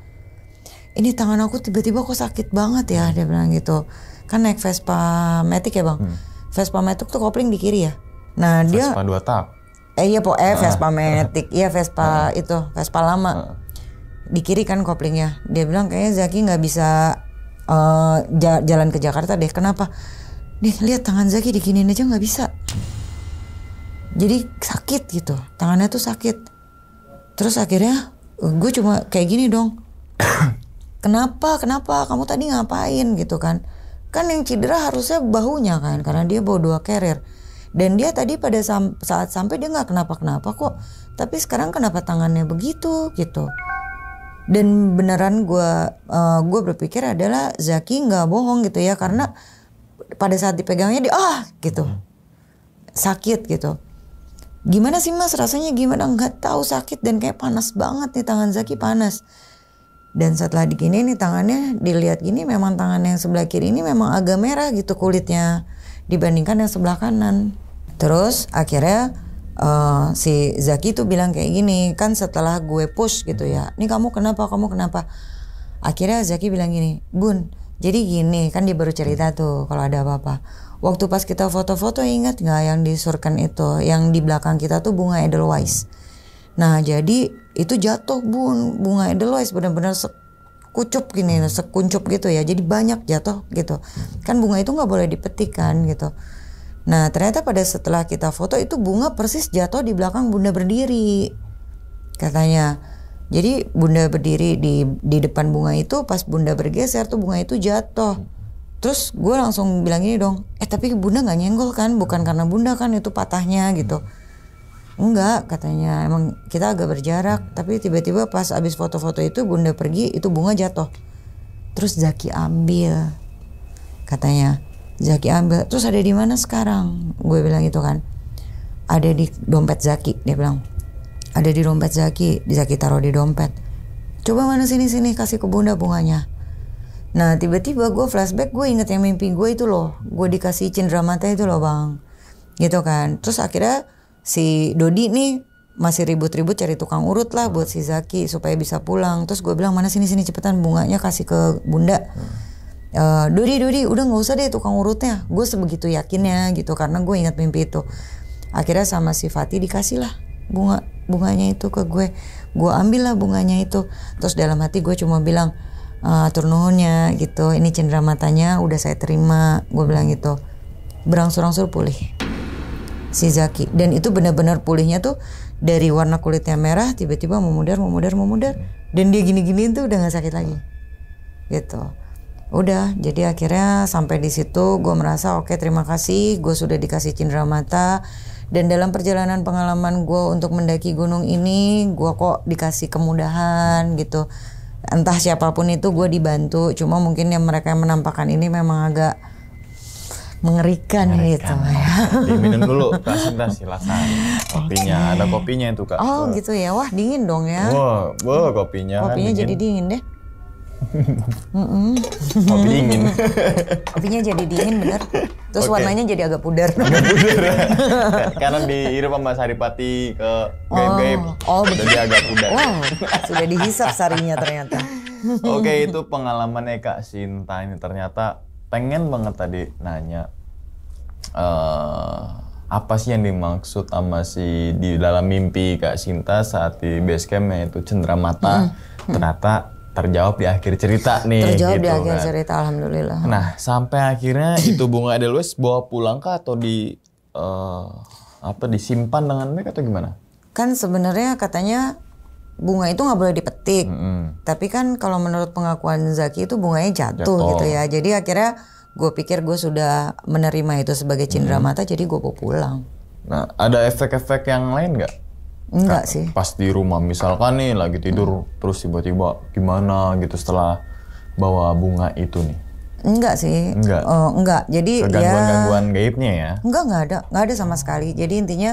Ini tangan aku tiba-tiba kok sakit banget ya. Dia bilang gitu. Kan naik Vespa Matic ya bang. Hmm. Vespa Matic tuh kopling di kiri ya. Nah Vespa dia. Vespa dua tap. Eh iya po, eh ah. Vespa Matic. Iya Vespa ah. itu, Vespa lama. Ah. Di kiri kan koplingnya. Dia bilang kayaknya Zaki nggak bisa uh, jalan ke Jakarta deh. Kenapa? nih lihat tangan Zaki diginiin aja nggak bisa jadi sakit gitu tangannya tuh sakit terus akhirnya gue cuma kayak gini dong (coughs) kenapa kenapa kamu tadi ngapain gitu kan kan yang cedera harusnya bahunya kan karena dia bawa dua carrier dan dia tadi pada sam saat sampai dia nggak kenapa-kenapa kok tapi sekarang kenapa tangannya begitu gitu dan beneran gue uh, gue berpikir adalah Zaki nggak bohong gitu ya karena pada saat dipegangnya dia ah gitu hmm. sakit gitu gimana sih mas rasanya gimana nggak tahu sakit dan kayak panas banget nih tangan Zaki panas dan setelah digini nih tangannya dilihat gini memang tangan yang sebelah kiri ini memang agak merah gitu kulitnya dibandingkan yang sebelah kanan terus akhirnya uh, si Zaki tuh bilang kayak gini kan setelah gue push gitu ya ini kamu kenapa kamu kenapa akhirnya Zaki bilang gini Bun jadi gini, kan dia baru cerita hmm. tuh kalau ada apa-apa. Waktu pas kita foto-foto ingat nggak yang disurkan itu, yang di belakang kita tuh bunga edelweiss. Nah jadi itu jatuh bun, bunga edelweiss benar-benar sekucup gini, hmm. sekuncup gitu ya. Jadi banyak jatuh gitu. Kan bunga itu nggak boleh dipetik kan gitu. Nah ternyata pada setelah kita foto itu bunga persis jatuh di belakang bunda berdiri katanya jadi bunda berdiri di di depan bunga itu pas bunda bergeser tuh bunga itu jatuh. Terus gue langsung bilang gini dong, eh tapi bunda gak nyenggol kan? Bukan karena bunda kan itu patahnya gitu. Enggak katanya emang kita agak berjarak tapi tiba-tiba pas abis foto-foto itu bunda pergi itu bunga jatuh. Terus Zaki ambil katanya Zaki ambil terus ada di mana sekarang? Gue bilang gitu kan. Ada di dompet Zaki dia bilang ada di dompet Zaki di Zaki taruh di dompet coba mana sini sini kasih ke bunda bunganya nah tiba-tiba gue flashback gue inget yang mimpi gue itu loh gue dikasih cindera mata itu loh bang gitu kan terus akhirnya si Dodi nih masih ribut-ribut cari tukang urut lah buat si Zaki supaya bisa pulang. Terus gue bilang mana sini sini cepetan bunganya kasih ke bunda. Uh, Dodi Dodi udah nggak usah deh tukang urutnya. Gue sebegitu yakinnya gitu karena gue ingat mimpi itu. Akhirnya sama si Fatih dikasih lah bunga bunganya itu ke gue gue ambil lah bunganya itu terus dalam hati gue cuma bilang uh, gitu ini cendera matanya udah saya terima gue bilang gitu berangsur-angsur pulih si Zaki dan itu benar-benar pulihnya tuh dari warna kulitnya merah tiba-tiba memudar memudar memudar dan dia gini-gini tuh udah nggak sakit lagi gitu udah jadi akhirnya sampai di situ gue merasa oke okay, terima kasih gue sudah dikasih cindera mata dan dalam perjalanan pengalaman gue untuk mendaki gunung ini gue kok dikasih kemudahan gitu entah siapapun itu gue dibantu cuma mungkin yang mereka yang menampakkan ini memang agak mengerikan, mengerikan. gitu ya. (laughs) Diminum dulu, tasin (laughs) rasin Kopinya, okay. ada kopinya itu kak. Oh gitu ya, wah dingin dong ya. Wah, wah kopinya. Kopinya dingin. jadi dingin deh. Mm-mm. Kopi dingin. (laughs) Kopinya jadi dingin bener. Terus okay. warnanya jadi agak pudar. Agak pudar. Ya? (laughs) Karena dihirup sama saripati ke oh. gaib-gaib. Oh, oh Jadi agak pudar. Wow, sudah dihisap sarinya ternyata. Oke, okay, itu pengalamannya Kak Sinta ini ternyata pengen banget tadi nanya uh, apa sih yang dimaksud sama si di dalam mimpi Kak Sinta saat di base campnya itu cendera mata mm. ternyata terjawab di akhir cerita nih. Terjawab gitu di akhir kan. cerita, alhamdulillah. Nah, sampai akhirnya (clears throat) itu bunga Edelweiss bawa pulang kah atau di uh, apa disimpan dengan mereka atau gimana? Kan sebenarnya katanya bunga itu nggak boleh dipetik. Mm -hmm. Tapi kan kalau menurut pengakuan Zaki itu bunganya jatuh, jatuh. gitu ya. Jadi akhirnya gue pikir gue sudah menerima itu sebagai cindera mm -hmm. mata, jadi gue bawa pulang. Nah, ada efek-efek yang lain nggak? Enggak sih. Pas di rumah misalkan nih lagi tidur hmm. terus tiba-tiba gimana gitu setelah bawa bunga itu nih. Enggak sih. Enggak. Uh, enggak. Jadi gangguan-gangguan ya, gaibnya ya. Enggak, enggak ada. Enggak ada sama sekali. Jadi intinya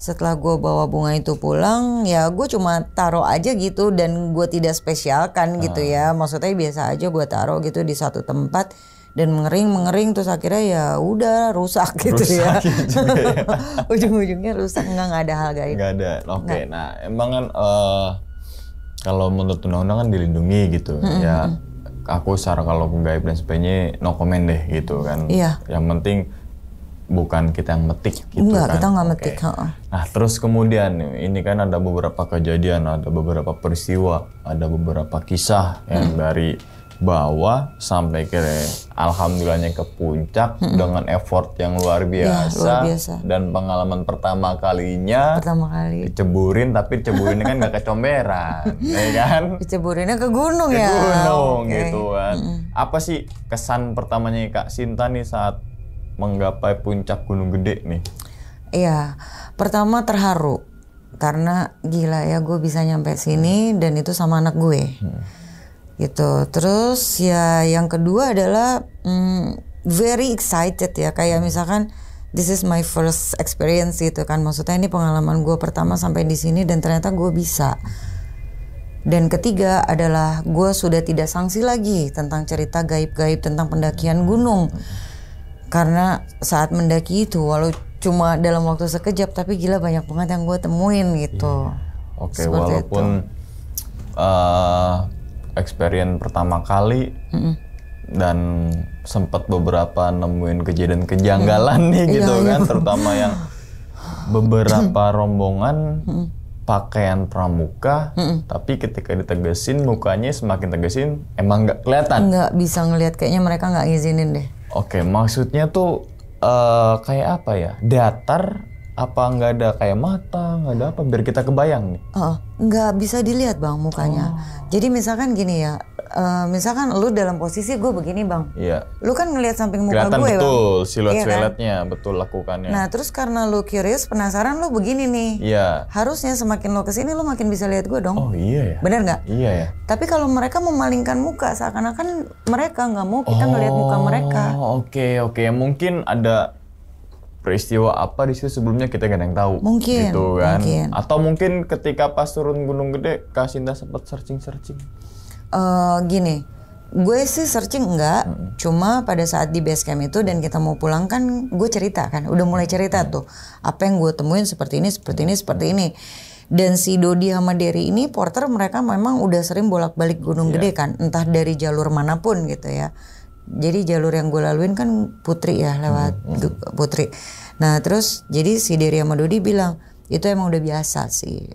setelah gue bawa bunga itu pulang ya gue cuma taruh aja gitu dan gue tidak spesialkan gitu ah. ya maksudnya biasa aja gue taruh gitu di satu tempat dan mengering mengering terus akhirnya ya udah rusak gitu rusak ya, gitu ya. (laughs) ujung-ujungnya rusak nggak nggak ada hal gaib nggak ada oke okay. nah emang kan uh, kalau menurut undang-undang kan dilindungi gitu hmm, ya aku secara kalau gaib dan sebagainya no comment deh gitu kan iya. yang penting bukan kita yang metik gitu Enggak, kan. kita nggak metik. Okay. Nah, terus kemudian ini kan ada beberapa kejadian, ada beberapa peristiwa, ada beberapa kisah yang hmm. dari bawah sampai ke alhamdulillahnya ke puncak hmm. dengan effort yang luar biasa, ya, luar biasa dan pengalaman pertama kalinya pertama kali diceburin tapi ceburinnya kan nggak kecomberan (laughs) ya kan diceburinnya ke gunung ke ya gunung okay. gitu kan hmm. apa sih kesan pertamanya Kak Sinta nih saat menggapai puncak Gunung Gede nih Iya, pertama terharu karena gila ya gue bisa nyampe sini dan itu sama anak gue. Hmm gitu terus ya yang kedua adalah mm, very excited ya kayak misalkan this is my first experience gitu kan maksudnya ini pengalaman gue pertama sampai di sini dan ternyata gue bisa dan ketiga adalah gue sudah tidak sanksi lagi tentang cerita gaib-gaib tentang pendakian gunung. Karena saat mendaki itu walau cuma dalam waktu sekejap tapi gila banyak banget yang gue temuin gitu. Yeah. Oke okay, walaupun itu. Uh, eh, experience pertama kali mm-hmm. dan sempat beberapa nemuin kejadian kejanggalan mm-hmm. nih gitu yeah, kan yeah. terutama yang beberapa rombongan mm-hmm. pakaian pramuka mm-hmm. tapi ketika ditegesin mukanya semakin tegesin emang nggak kelihatan nggak bisa ngelihat kayaknya mereka nggak ngizinin deh oke okay, maksudnya tuh uh, kayak apa ya datar apa nggak ada kayak mata nggak ada apa biar kita kebayang nih uh, nggak bisa dilihat bang mukanya oh. jadi misalkan gini ya uh, misalkan lu dalam posisi gue begini bang iya lu kan ngelihat samping muka Kelihatan gue ya, betul siluet iya kan? siluetnya kan? betul lakukannya nah terus karena lu curious penasaran lu begini nih iya harusnya semakin lu kesini lu makin bisa lihat gue dong oh iya ya bener nggak iya ya tapi kalau mereka memalingkan muka seakan-akan mereka nggak mau kita oh, ngelihat muka mereka oh, oke okay, oke okay. mungkin ada peristiwa apa di situ sebelumnya kita gak ada yang tahu. Mungkin. Gitu kan. Mungkin. Atau mungkin ketika pas turun Gunung Gede, Sinta sempat searching-searching. Uh, gini, gue sih searching enggak, hmm. cuma pada saat di base camp itu dan kita mau pulang kan gue cerita kan, udah mulai cerita hmm. tuh. Apa yang gue temuin seperti ini, seperti ini, seperti ini. Dan si Dodi sama Derry ini porter mereka memang udah sering bolak-balik Gunung yeah. Gede kan, entah dari jalur manapun gitu ya jadi jalur yang gue laluin kan Putri ya lewat hmm. hmm. Putri. Nah terus jadi si Derya sama bilang itu emang udah biasa sih.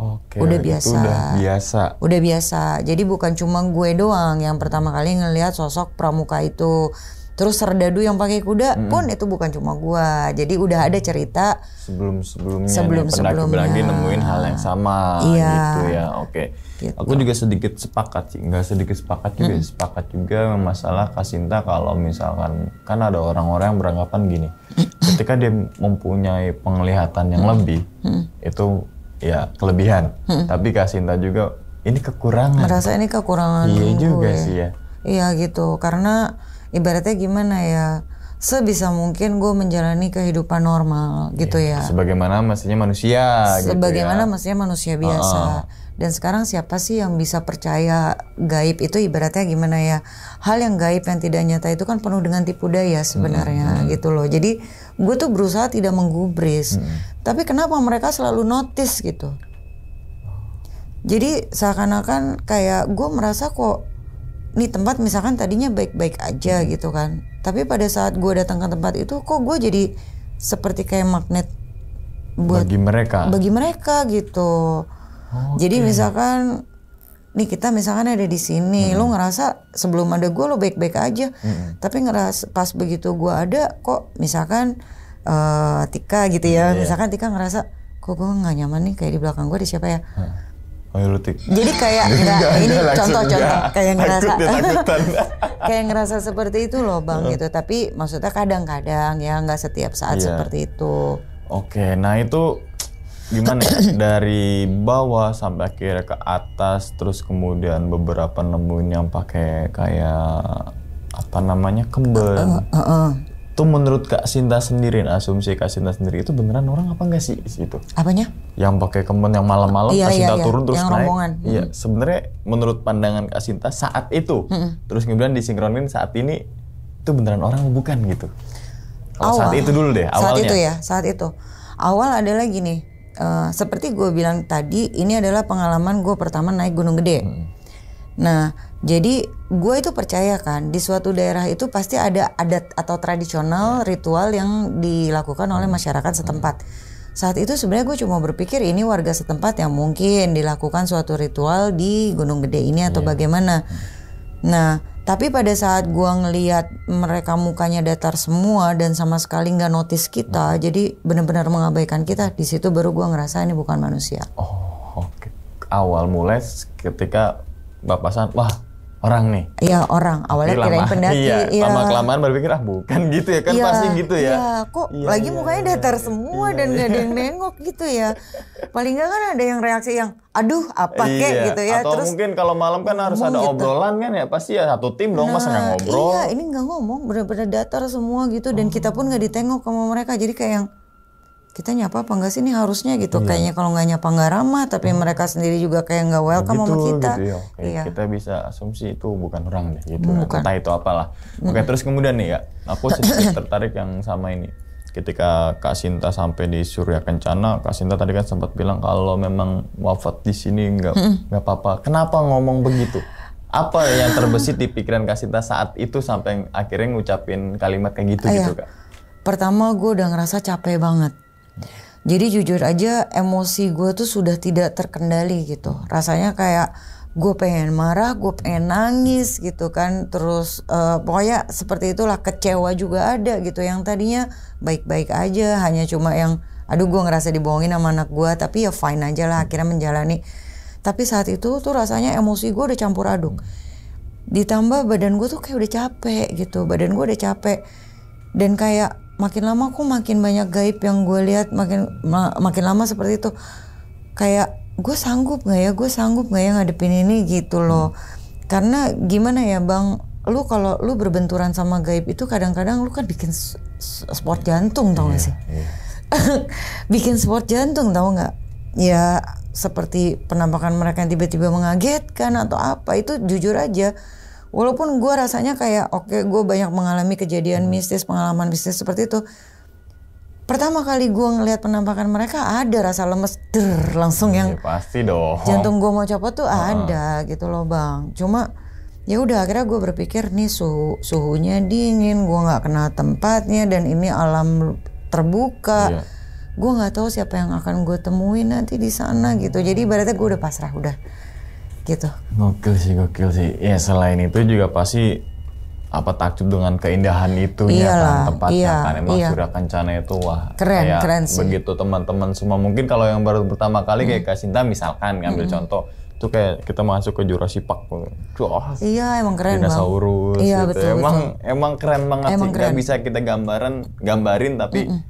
Oke. udah biasa. Udah biasa. Udah biasa. Jadi bukan cuma gue doang yang pertama kali ngelihat sosok pramuka itu Terus serdadu yang pakai kuda hmm. pun itu bukan cuma gua. Jadi udah ada cerita sebelum sebelumnya sebelum sebelumnya lagi nemuin hal yang sama iya. gitu ya. Oke. Okay. Gitu. Aku juga sedikit sepakat sih, nggak sedikit sepakat juga, hmm. sepakat juga masalah Kasinta kalau misalkan kan ada orang-orang yang beranggapan gini, ketika dia mempunyai penglihatan yang hmm. lebih hmm. itu ya kelebihan. Hmm. Tapi Kasinta juga ini kekurangan. Merasa ini kekurangan. Iya juga gue. sih ya. Iya gitu karena ibaratnya gimana ya sebisa mungkin gue menjalani kehidupan normal gitu, iya, ya. gitu ya. Sebagaimana mestinya manusia. Sebagaimana gitu ya. mestinya manusia biasa. Uh -uh. Dan sekarang siapa sih yang bisa percaya gaib itu ibaratnya gimana ya? Hal yang gaib yang tidak nyata itu kan penuh dengan tipu daya hmm, sebenarnya hmm, hmm. gitu loh. Jadi gue tuh berusaha tidak menggubris. Hmm. Tapi kenapa mereka selalu notice gitu? Jadi seakan-akan kayak gue merasa kok nih tempat misalkan tadinya baik-baik aja gitu kan tapi pada saat gue datang ke tempat itu kok gue jadi seperti kayak magnet buat bagi mereka bagi mereka gitu okay. jadi misalkan nih kita misalkan ada di sini hmm. lo ngerasa sebelum ada gue lo baik-baik aja hmm. tapi ngerasa pas begitu gue ada kok misalkan uh, Tika gitu ya hmm, yeah. misalkan Tika ngerasa kok gue nggak nyaman nih kayak di belakang gue ada siapa ya hmm jadi kayak enggak, (laughs) ini contoh-contoh kayak ngerasa (laughs) kayak ngerasa seperti itu loh Bang gitu. Tapi maksudnya kadang-kadang ya nggak setiap saat yeah. seperti itu. Oke, okay, nah itu gimana ya (clears throat) dari bawah sampai akhirnya ke atas terus kemudian beberapa nemuin yang pakai kayak apa namanya kembar Uh, uh, uh, uh itu menurut Kak Sinta sendiri, nah, asumsi Kak Sinta sendiri itu beneran orang apa enggak sih situ? Apanya? Yang pakai kemen yang malam-malam iya, Kak iya, Sinta iya, turun iya. terus yang naik. Rombongan. Iya, hmm. sebenarnya menurut pandangan Kak Sinta saat itu, hmm. terus kemudian disinkronin saat ini itu beneran orang bukan gitu. Kalau Awal, saat itu dulu deh, awalnya. Saat itu ya, saat itu. Awal adalah gini, uh, eh, seperti gue bilang tadi, ini adalah pengalaman gue pertama naik Gunung Gede. Hmm. Nah, jadi gue itu percaya kan di suatu daerah itu pasti ada adat atau tradisional ritual yang dilakukan oleh masyarakat setempat. Saat itu sebenarnya gue cuma berpikir ini warga setempat yang mungkin dilakukan suatu ritual di Gunung Gede ini atau yeah. bagaimana. Nah, tapi pada saat gue ngeliat mereka mukanya datar semua dan sama sekali nggak notice kita, hmm. jadi benar-benar mengabaikan kita. Di situ baru gue ngerasa ini bukan manusia. Oh, okay. awal mulai ketika bapasan, wah orang nih. Iya orang. Awalnya Jadi kirain lama, pendaki. Iya. iya. Lama kelamaan berpikir ah bukan gitu ya kan iya, pasti gitu ya. Iya. Kok iya, lagi iya, mukanya iya, datar iya, semua iya, dan iya. gak ada yang nengok gitu ya. Paling nggak kan ada yang reaksi yang aduh apa iya. kek gitu ya. Atau Terus, mungkin kalau malam kan harus ada oh, gitu. obrolan kan ya pasti ya satu tim dong nah, masa nggak nah, ngobrol. Iya ini nggak ngomong bener-bener datar semua gitu dan oh. kita pun nggak ditengok sama mereka jadi kayak yang kita nyapa apa enggak sih ini harusnya gitu iya. kayaknya kalau nggak nyapa nggak ramah tapi hmm. mereka sendiri juga kayak nggak welcome gitu, sama kita gitu, ya. iya. kita bisa asumsi itu bukan orang deh gitu bukan. entah itu apalah hmm. oke terus kemudian nih ya aku (coughs) sedikit tertarik yang sama ini ketika Kak Sinta sampai di Surya Kencana Kak Sinta tadi kan sempat bilang kalau memang wafat di sini nggak nggak apa-apa kenapa ngomong begitu apa yang terbesit di pikiran Kak Sinta saat itu sampai akhirnya ngucapin kalimat kayak gitu Ayah. gitu Kak pertama gue udah ngerasa capek banget jadi jujur aja emosi gue tuh sudah tidak terkendali gitu. Rasanya kayak gue pengen marah, gue pengen nangis gitu kan. Terus uh, pokoknya seperti itulah kecewa juga ada gitu. Yang tadinya baik-baik aja, hanya cuma yang aduh gue ngerasa dibohongin sama anak gue. Tapi ya fine aja lah akhirnya menjalani. Tapi saat itu tuh rasanya emosi gue udah campur aduk. Ditambah badan gue tuh kayak udah capek gitu. Badan gue udah capek. Dan kayak makin lama aku makin banyak gaib yang gue lihat makin ma makin lama seperti itu kayak gue sanggup nggak ya gue sanggup nggak ya ngadepin ini gitu loh karena gimana ya bang lu kalau lu berbenturan sama gaib itu kadang-kadang lu kan bikin sport jantung tau gak iya, sih iya. (laughs) bikin sport jantung tau nggak ya seperti penampakan mereka yang tiba-tiba mengagetkan atau apa itu jujur aja walaupun gue rasanya kayak oke okay, gue banyak mengalami kejadian hmm. mistis pengalaman mistis seperti itu pertama kali gue ngelihat penampakan mereka ada rasa lemes der langsung yang ya, pasti dong jantung gue mau copot tuh ada gitu loh bang cuma ya udah akhirnya gue berpikir nih suhu suhunya dingin gue nggak kenal tempatnya dan ini alam terbuka iya. gue nggak tahu siapa yang akan gue temuin nanti di sana gitu jadi ibaratnya gue udah pasrah udah gitu. Gokil sih, gokil sih. Ya selain itu juga pasti apa takjub dengan keindahan itu ya kan tempatnya iya, kan emang iya. sudah kencana itu wah keren kayak keren sih. begitu teman-teman semua mungkin kalau yang baru pertama kali hmm. kayak mm. Sinta misalkan ngambil hmm. contoh itu kayak kita masuk ke Jurassic Park tuh iya emang keren dinosaurus bang. iya, gitu. betul, emang betul. emang keren banget emang sih keren. bisa kita gambaran gambarin tapi mm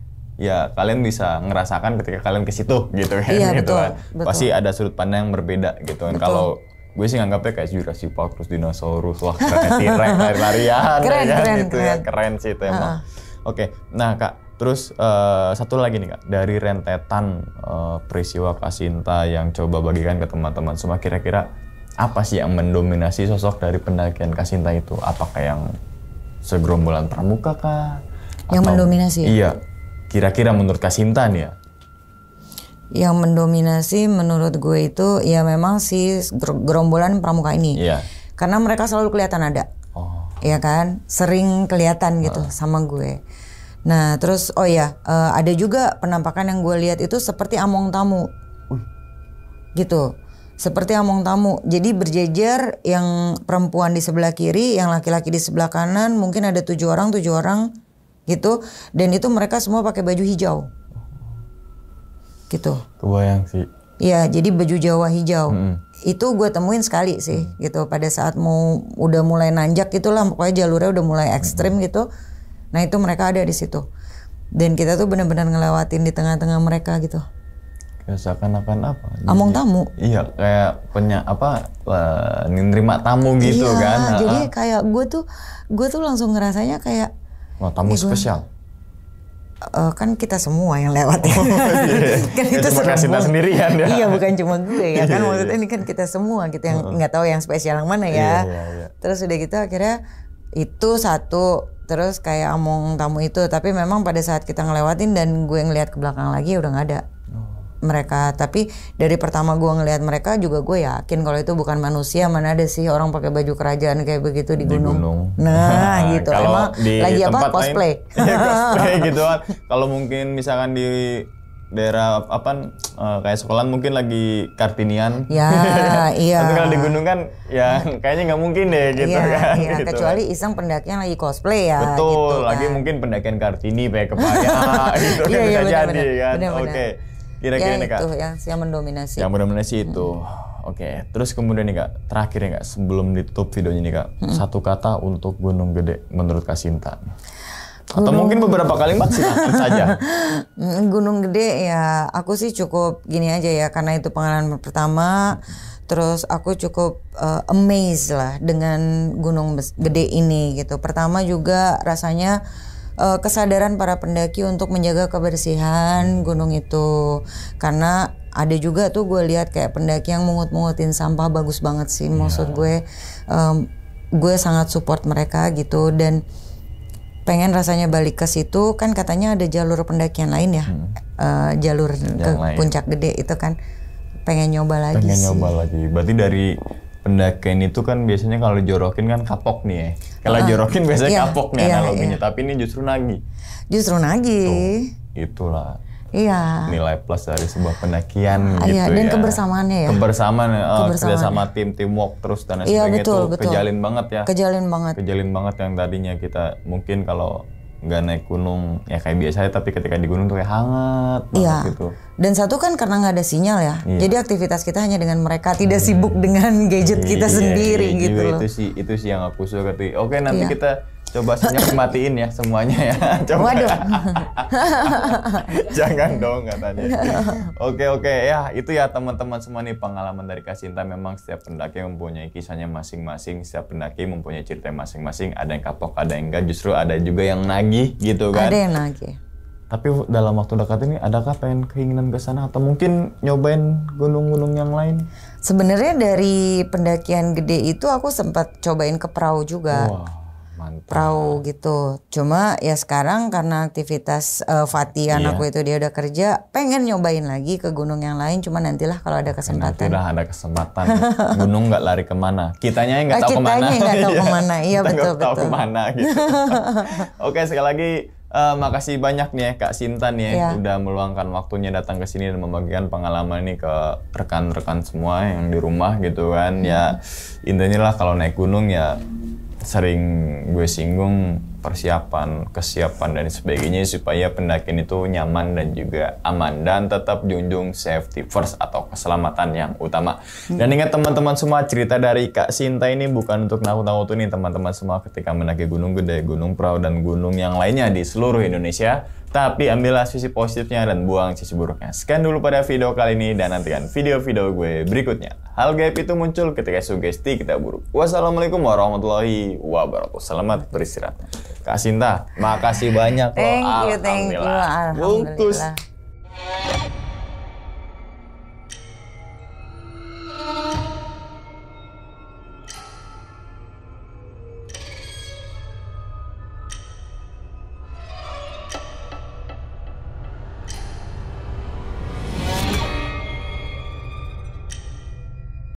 ya kalian bisa ngerasakan ketika kalian ke situ gitu kan iya, gitu betul, kan. Betul. pasti ada sudut pandang yang berbeda gitu kan kalau gue sih nganggapnya kayak Jurassic Park terus dinosaurus lah keren sih lari-larian keren, gitu ya, keren, gitu keren. ya keren sih itu emang. Oke, nah kak terus eh, satu lagi nih kak dari rentetan uh, peristiwa Sinta yang coba bagikan ke teman-teman semua kira-kira apa sih yang mendominasi sosok dari pendakian kak Sinta itu? Apakah yang segerombolan pramuka kak Yang Atau, mendominasi? Ya? Iya, kira-kira menurut kak Sinta nih ya yang mendominasi menurut gue itu ya memang si gerombolan pramuka ini. Iya. Karena mereka selalu kelihatan ada. Oh. Ya kan? Sering kelihatan gitu uh. sama gue. Nah, terus oh ya, uh, ada juga penampakan yang gue lihat itu seperti among tamu. Gitu seperti among tamu. Jadi berjejer yang perempuan di sebelah kiri, yang laki-laki di sebelah kanan, mungkin ada tujuh orang, tujuh orang gitu. Dan itu mereka semua pakai baju hijau gitu. Kebayang sih. Iya, jadi baju Jawa hijau. -hmm. Itu gue temuin sekali sih gitu pada saat mau udah mulai nanjak gitulah pokoknya jalurnya udah mulai ekstrim -hmm. gitu. Nah, itu mereka ada di situ. Dan kita tuh benar-benar ngelewatin di tengah-tengah mereka gitu. Kayak seakan-akan apa? Jadi, Among tamu. Iya, kayak punya apa? Eh, nerima tamu gitu iya, kan. Jadi kayak gue tuh gue tuh langsung ngerasanya kayak Wah, tamu ya spesial uh, kan kita semua yang lewat ya. Oh, iya. (laughs) kan iya, itu semua Kita sendirian ya. Iya, bukan cuma gue ya iya, kan. Iya, maksudnya ini kan kita semua kita gitu yang nggak tahu yang spesial yang mana ya. Iya, iya, iya. Terus udah gitu akhirnya itu satu terus kayak omong tamu itu tapi memang pada saat kita ngelewatin dan gue ngeliat ke belakang lagi udah nggak ada mereka tapi dari pertama gue ngelihat mereka juga gue yakin kalau itu bukan manusia mana ada sih orang pakai baju kerajaan kayak begitu di gunung, di gunung. nah (laughs) gitu kalau emang di lagi apa cosplay lain, ya, (laughs) cosplay gitu kan kalau mungkin misalkan di daerah apa eh, kayak sekolah mungkin lagi kartinian ya (laughs) iya tapi kalau di gunung kan ya kayaknya nggak mungkin deh gitu iya, kan ya, Gitu. Kan. kecuali iseng pendakian lagi cosplay ya betul gitu, lagi kan. mungkin pendakian kartini kayak kepala gitu iya, kan iya, iya bisa bener, jadi bener, kan oke okay. Kira-kira ya, nih kak. Itu yang, yang mendominasi. Yang mendominasi itu. Hmm. Oke, okay. terus kemudian nih kak, terakhir nih kak, sebelum ditutup videonya nih kak, hmm. satu kata untuk Gunung Gede menurut kak Sinta. Gunung... Atau mungkin beberapa kalimat sih saja. (laughs) Gunung Gede ya, aku sih cukup gini aja ya, karena itu pengalaman pertama. Terus aku cukup uh, amazed lah dengan Gunung Gede ini gitu. Pertama juga rasanya uh, kesadaran para pendaki untuk menjaga kebersihan gunung itu karena ada juga tuh gue lihat kayak pendaki yang mengut-mengutin sampah bagus banget sih iya. maksud gue um, gue sangat support mereka gitu dan pengen rasanya balik ke situ kan katanya ada jalur pendakian lain ya hmm. uh, jalur yang ke lain. puncak gede itu kan pengen nyoba lagi pengen sih. nyoba lagi berarti dari pendakian itu kan biasanya kalau jorokin kan kapok nih ya. Kalau uh, jorokin biasanya iya, kapok nih iya, analoginya, iya. tapi ini justru nagih. Justru nagih. Tuh, itulah. Iya. Nilai plus dari sebuah pendakian uh, gitu iya, dan ya. kebersamaannya ya. Kebersamaan, oh, eh, kerja sama tim, teamwork terus dan iya, sebagainya betul, itu betul. kejalin banget ya. Kejalin banget. Kejalin banget yang tadinya kita mungkin kalau nggak naik gunung ya kayak biasanya tapi ketika di gunung tuh kayak hangat banget iya. gitu. Dan satu kan karena nggak ada sinyal ya. Iya. Jadi aktivitas kita hanya dengan mereka tidak hmm. sibuk dengan gadget kita iya, sendiri iya, iya gitu iya. loh. Itu sih itu sih yang aku suka tuh Oke nanti iya. kita Coba senyap matiin ya semuanya ya. (laughs) Coba. Waduh. (laughs) Jangan dong kata dia. Oke oke ya itu ya teman-teman semua nih pengalaman dari Kasinta memang setiap pendaki mempunyai kisahnya masing-masing, setiap pendaki mempunyai cerita masing-masing. Ada yang kapok, ada yang enggak, justru ada juga yang nagih gitu kan. Ada yang nagih. Tapi dalam waktu dekat ini adakah pengen keinginan ke sana atau mungkin nyobain gunung-gunung yang lain? Sebenarnya dari pendakian gede itu aku sempat cobain ke perahu juga. Wow Mantap. perahu gitu. Cuma ya sekarang karena aktivitas uh, Fatih iya. anakku itu dia udah kerja, pengen nyobain lagi ke gunung yang lain. Cuma nantilah kalau ada kesempatan. Nantilah ada kesempatan. gunung nggak lari kemana? Kitanya yang nggak oh, tahu kemana. Kitanya tahu (laughs) iya. kemana. Iya betul betul. Tahu kemana gitu. (laughs) Oke sekali lagi Uh, makasih banyak nih ya Kak Sinta nih ya, yeah. udah meluangkan waktunya datang ke sini dan membagikan pengalaman ini ke rekan-rekan semua yang di rumah gitu kan. Ya hmm. intinya lah kalau naik gunung ya sering gue singgung persiapan, kesiapan dan sebagainya supaya pendakian itu nyaman dan juga aman dan tetap junjung safety first atau keselamatan yang utama. Hmm. Dan ingat teman-teman semua cerita dari Kak Sinta ini bukan untuk nakut-nakutin nih teman-teman semua ketika mendaki Gunung Gede, Gunung perahu dan gunung yang lainnya di seluruh Indonesia tapi ambillah sisi positifnya dan buang sisi buruknya. Sekian dulu pada video kali ini dan nantikan video-video gue berikutnya. Hal gaib itu muncul ketika sugesti kita buruk. Wassalamualaikum warahmatullahi wabarakatuh. Selamat beristirahat. Kak Sinta, makasih banyak loh. Thank you, thank you. Alhamdulillah. Bungkus.